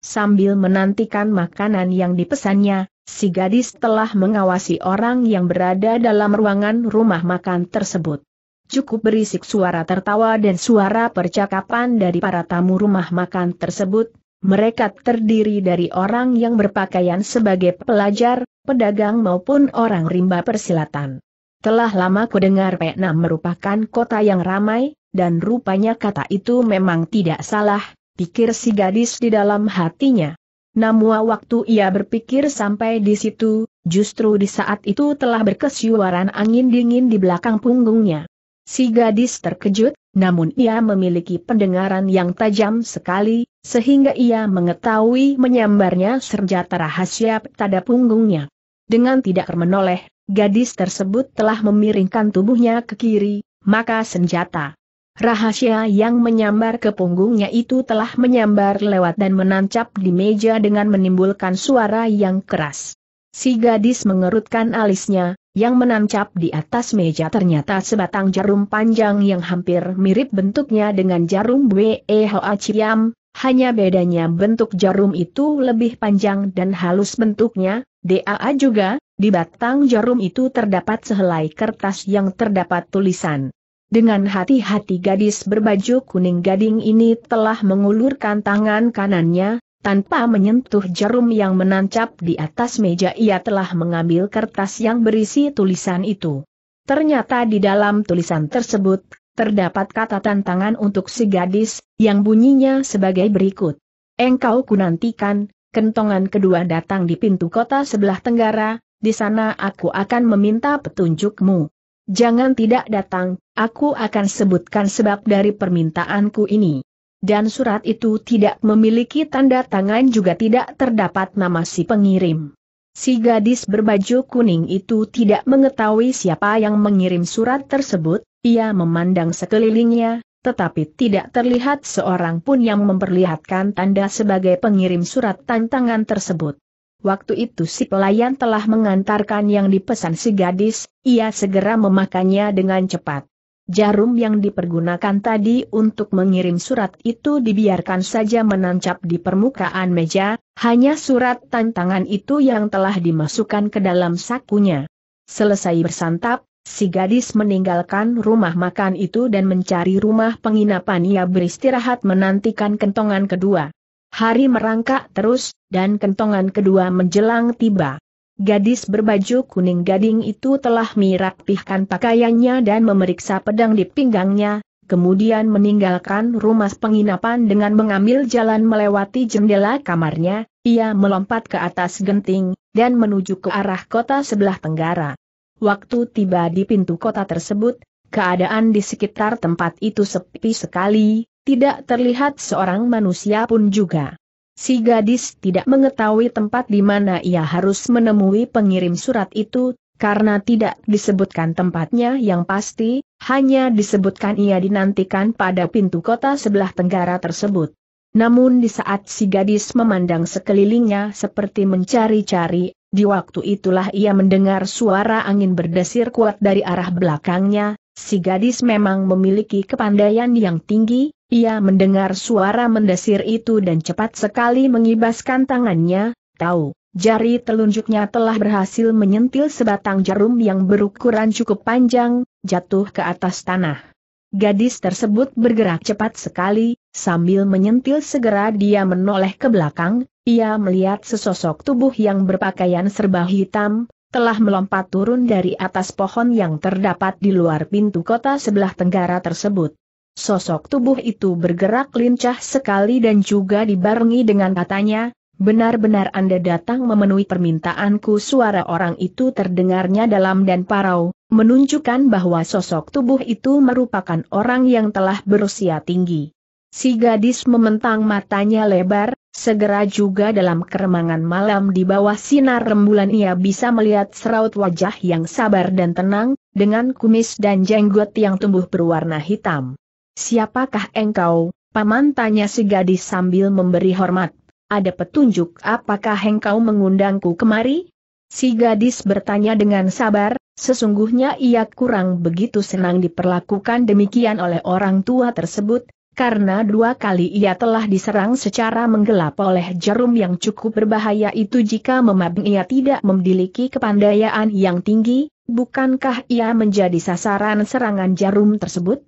Sambil menantikan makanan yang dipesannya, si gadis telah mengawasi orang yang berada dalam ruangan rumah makan tersebut. Cukup berisik suara tertawa dan suara percakapan dari para tamu rumah makan tersebut, mereka terdiri dari orang yang berpakaian sebagai pelajar, pedagang maupun orang rimba persilatan. Telah lama kudengar Vietnam merupakan kota yang ramai, dan rupanya kata itu memang tidak salah, pikir si gadis di dalam hatinya. Namun waktu ia berpikir sampai di situ, justru di saat itu telah berkesiwaran angin dingin di belakang punggungnya. Si gadis terkejut, namun ia memiliki pendengaran yang tajam sekali, sehingga ia mengetahui menyambarnya senjata rahasia pada punggungnya. Dengan tidak menoleh, gadis tersebut telah memiringkan tubuhnya ke kiri, maka senjata rahasia yang menyambar ke punggungnya itu telah menyambar lewat dan menancap di meja dengan menimbulkan suara yang keras. Si gadis mengerutkan alisnya, yang menancap di atas meja ternyata sebatang jarum panjang yang hampir mirip bentuknya dengan jarum Bwehoa Ciam, hanya bedanya bentuk jarum itu lebih panjang dan halus bentuknya, DAA juga, di batang jarum itu terdapat sehelai kertas yang terdapat tulisan. Dengan hati-hati gadis berbaju kuning gading ini telah mengulurkan tangan kanannya, tanpa menyentuh jarum yang menancap di atas meja ia telah mengambil kertas yang berisi tulisan itu. Ternyata di dalam tulisan tersebut, terdapat kata tantangan untuk si gadis, yang bunyinya sebagai berikut. Engkau kunantikan, kentongan kedua datang di pintu kota sebelah tenggara, di sana aku akan meminta petunjukmu. Jangan tidak datang, aku akan sebutkan sebab dari permintaanku ini dan surat itu tidak memiliki tanda tangan juga tidak terdapat nama si pengirim. Si gadis berbaju kuning itu tidak mengetahui siapa yang mengirim surat tersebut, ia memandang sekelilingnya, tetapi tidak terlihat seorang pun yang memperlihatkan tanda sebagai pengirim surat tantangan tersebut. Waktu itu si pelayan telah mengantarkan yang dipesan si gadis, ia segera memakannya dengan cepat. Jarum yang dipergunakan tadi untuk mengirim surat itu dibiarkan saja menancap di permukaan meja, hanya surat tantangan itu yang telah dimasukkan ke dalam sakunya. Selesai bersantap, si gadis meninggalkan rumah makan itu dan mencari rumah penginapan ia beristirahat menantikan kentongan kedua. Hari merangkak terus, dan kentongan kedua menjelang tiba. Gadis berbaju kuning gading itu telah mirapihkan pakaiannya dan memeriksa pedang di pinggangnya, kemudian meninggalkan rumah penginapan dengan mengambil jalan melewati jendela kamarnya, ia melompat ke atas genting, dan menuju ke arah kota sebelah tenggara. Waktu tiba di pintu kota tersebut, keadaan di sekitar tempat itu sepi sekali, tidak terlihat seorang manusia pun juga. Si gadis tidak mengetahui tempat di mana ia harus menemui pengirim surat itu, karena tidak disebutkan tempatnya yang pasti, hanya disebutkan ia dinantikan pada pintu kota sebelah tenggara tersebut. Namun di saat si gadis memandang sekelilingnya seperti mencari-cari, di waktu itulah ia mendengar suara angin berdesir kuat dari arah belakangnya, si gadis memang memiliki kepandaian yang tinggi, ia mendengar suara mendesir itu dan cepat sekali mengibaskan tangannya, tahu, jari telunjuknya telah berhasil menyentil sebatang jarum yang berukuran cukup panjang, jatuh ke atas tanah. Gadis tersebut bergerak cepat sekali, sambil menyentil segera dia menoleh ke belakang, ia melihat sesosok tubuh yang berpakaian serba hitam, telah melompat turun dari atas pohon yang terdapat di luar pintu kota sebelah tenggara tersebut. Sosok tubuh itu bergerak lincah sekali dan juga dibarengi dengan katanya, benar-benar Anda datang memenuhi permintaanku suara orang itu terdengarnya dalam dan parau, menunjukkan bahwa sosok tubuh itu merupakan orang yang telah berusia tinggi. Si gadis mementang matanya lebar, segera juga dalam keremangan malam di bawah sinar rembulan ia bisa melihat seraut wajah yang sabar dan tenang, dengan kumis dan jenggot yang tumbuh berwarna hitam. Siapakah engkau, paman tanya si gadis sambil memberi hormat. Ada petunjuk apakah engkau mengundangku kemari? Si gadis bertanya dengan sabar, sesungguhnya ia kurang begitu senang diperlakukan demikian oleh orang tua tersebut, karena dua kali ia telah diserang secara menggelap oleh jarum yang cukup berbahaya itu jika memabing ia tidak memiliki kepandaian yang tinggi, bukankah ia menjadi sasaran serangan jarum tersebut?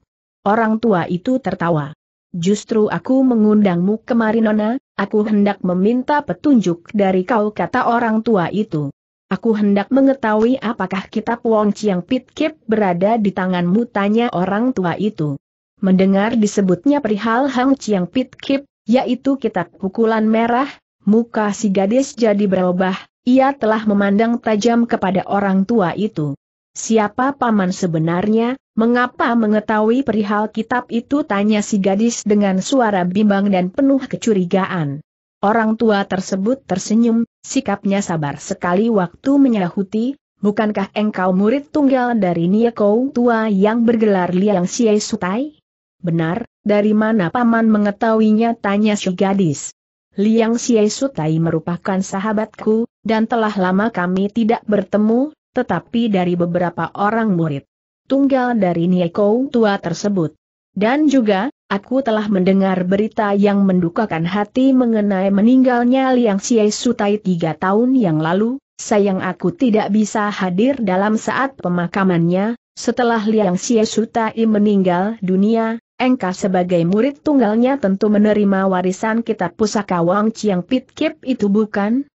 Orang tua itu tertawa. Justru aku mengundangmu kemari Nona, aku hendak meminta petunjuk dari kau kata orang tua itu. Aku hendak mengetahui apakah kitab Wong Chiang Pit Kip berada di tanganmu tanya orang tua itu. Mendengar disebutnya perihal Hang Chiang Pit Kip, yaitu kitab pukulan merah, muka si gadis jadi berubah, ia telah memandang tajam kepada orang tua itu. Siapa paman sebenarnya, Mengapa mengetahui perihal kitab itu tanya si gadis dengan suara bimbang dan penuh kecurigaan. Orang tua tersebut tersenyum, sikapnya sabar sekali waktu menyahuti, bukankah engkau murid tunggal dari Niekou tua yang bergelar Liang Xie Sutai? Benar, dari mana paman mengetahuinya tanya si gadis. Liang Xie Sutai merupakan sahabatku, dan telah lama kami tidak bertemu, tetapi dari beberapa orang murid tunggal dari Nieko tua tersebut. Dan juga, aku telah mendengar berita yang mendukakan hati mengenai meninggalnya Liang Xie Sutai tiga tahun yang lalu, sayang aku tidak bisa hadir dalam saat pemakamannya, setelah Liang Xie Sutai meninggal dunia, Engka sebagai murid tunggalnya tentu menerima warisan kitab pusaka Wang Chiang Pit Kip itu bukan?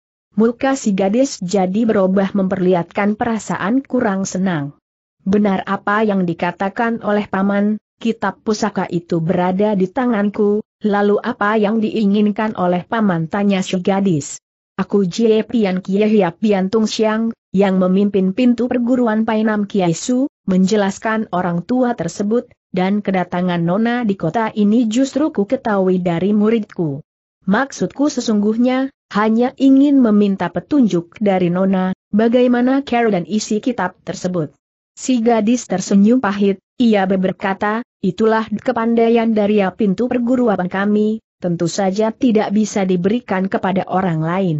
Muka si gadis jadi berubah memperlihatkan perasaan kurang senang. Benar apa yang dikatakan oleh paman, kitab pusaka itu berada di tanganku, lalu apa yang diinginkan oleh paman tanya si gadis. Aku Jie Pian Kie Pian Tung Siang, yang memimpin pintu perguruan Painam Kiai Su, menjelaskan orang tua tersebut, dan kedatangan Nona di kota ini justru ku ketahui dari muridku. Maksudku sesungguhnya, hanya ingin meminta petunjuk dari Nona, bagaimana cara dan isi kitab tersebut. Si gadis tersenyum pahit, ia berkata, itulah kepandaian dari pintu perguruan kami, tentu saja tidak bisa diberikan kepada orang lain.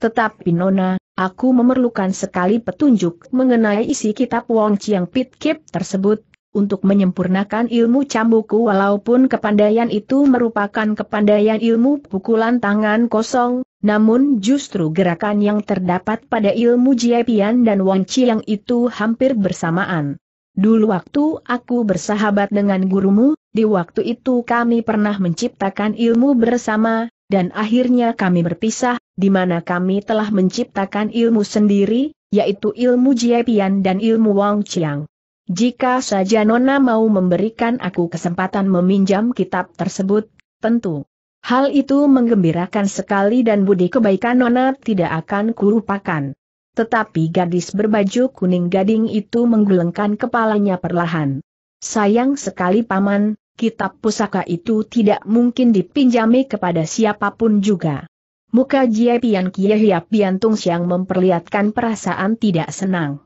Tetapi Nona, aku memerlukan sekali petunjuk mengenai isi kitab Wong Chiang Pit Kip tersebut, untuk menyempurnakan ilmu cambuku, walaupun kepandaian itu merupakan kepandaian ilmu pukulan tangan kosong, namun justru gerakan yang terdapat pada ilmu Jiepian dan Wang Chiang itu hampir bersamaan. Dulu waktu aku bersahabat dengan gurumu, di waktu itu kami pernah menciptakan ilmu bersama, dan akhirnya kami berpisah, di mana kami telah menciptakan ilmu sendiri, yaitu ilmu Jiepian dan ilmu Wang Chiang. Jika saja Nona mau memberikan aku kesempatan meminjam kitab tersebut, tentu. Hal itu menggembirakan sekali dan budi kebaikan Nona tidak akan kulupakan. Tetapi gadis berbaju kuning gading itu menggelengkan kepalanya perlahan. Sayang sekali paman, kitab pusaka itu tidak mungkin dipinjami kepada siapapun juga. Muka Jie Pian Biantung Siang memperlihatkan perasaan tidak senang.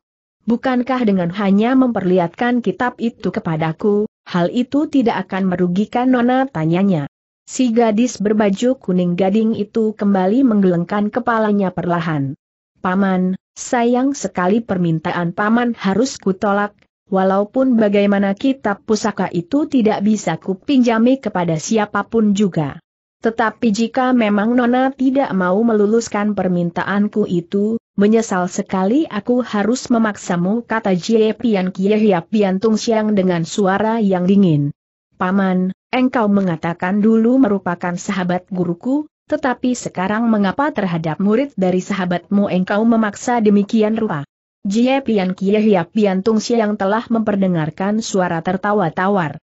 Bukankah dengan hanya memperlihatkan kitab itu kepadaku, hal itu tidak akan merugikan Nona tanyanya. Si gadis berbaju kuning gading itu kembali menggelengkan kepalanya perlahan. Paman, sayang sekali permintaan Paman harus kutolak, walaupun bagaimana kitab pusaka itu tidak bisa kupinjami kepada siapapun juga. Tetapi jika memang Nona tidak mau meluluskan permintaanku itu, menyesal sekali aku harus memaksamu kata Jie Pian Kie Hiap Pian Tung Siang dengan suara yang dingin. Paman, engkau mengatakan dulu merupakan sahabat guruku, tetapi sekarang mengapa terhadap murid dari sahabatmu engkau memaksa demikian rupa? Jie Pian Kie Hiap Pian Tung Siang telah memperdengarkan suara tertawa tawar.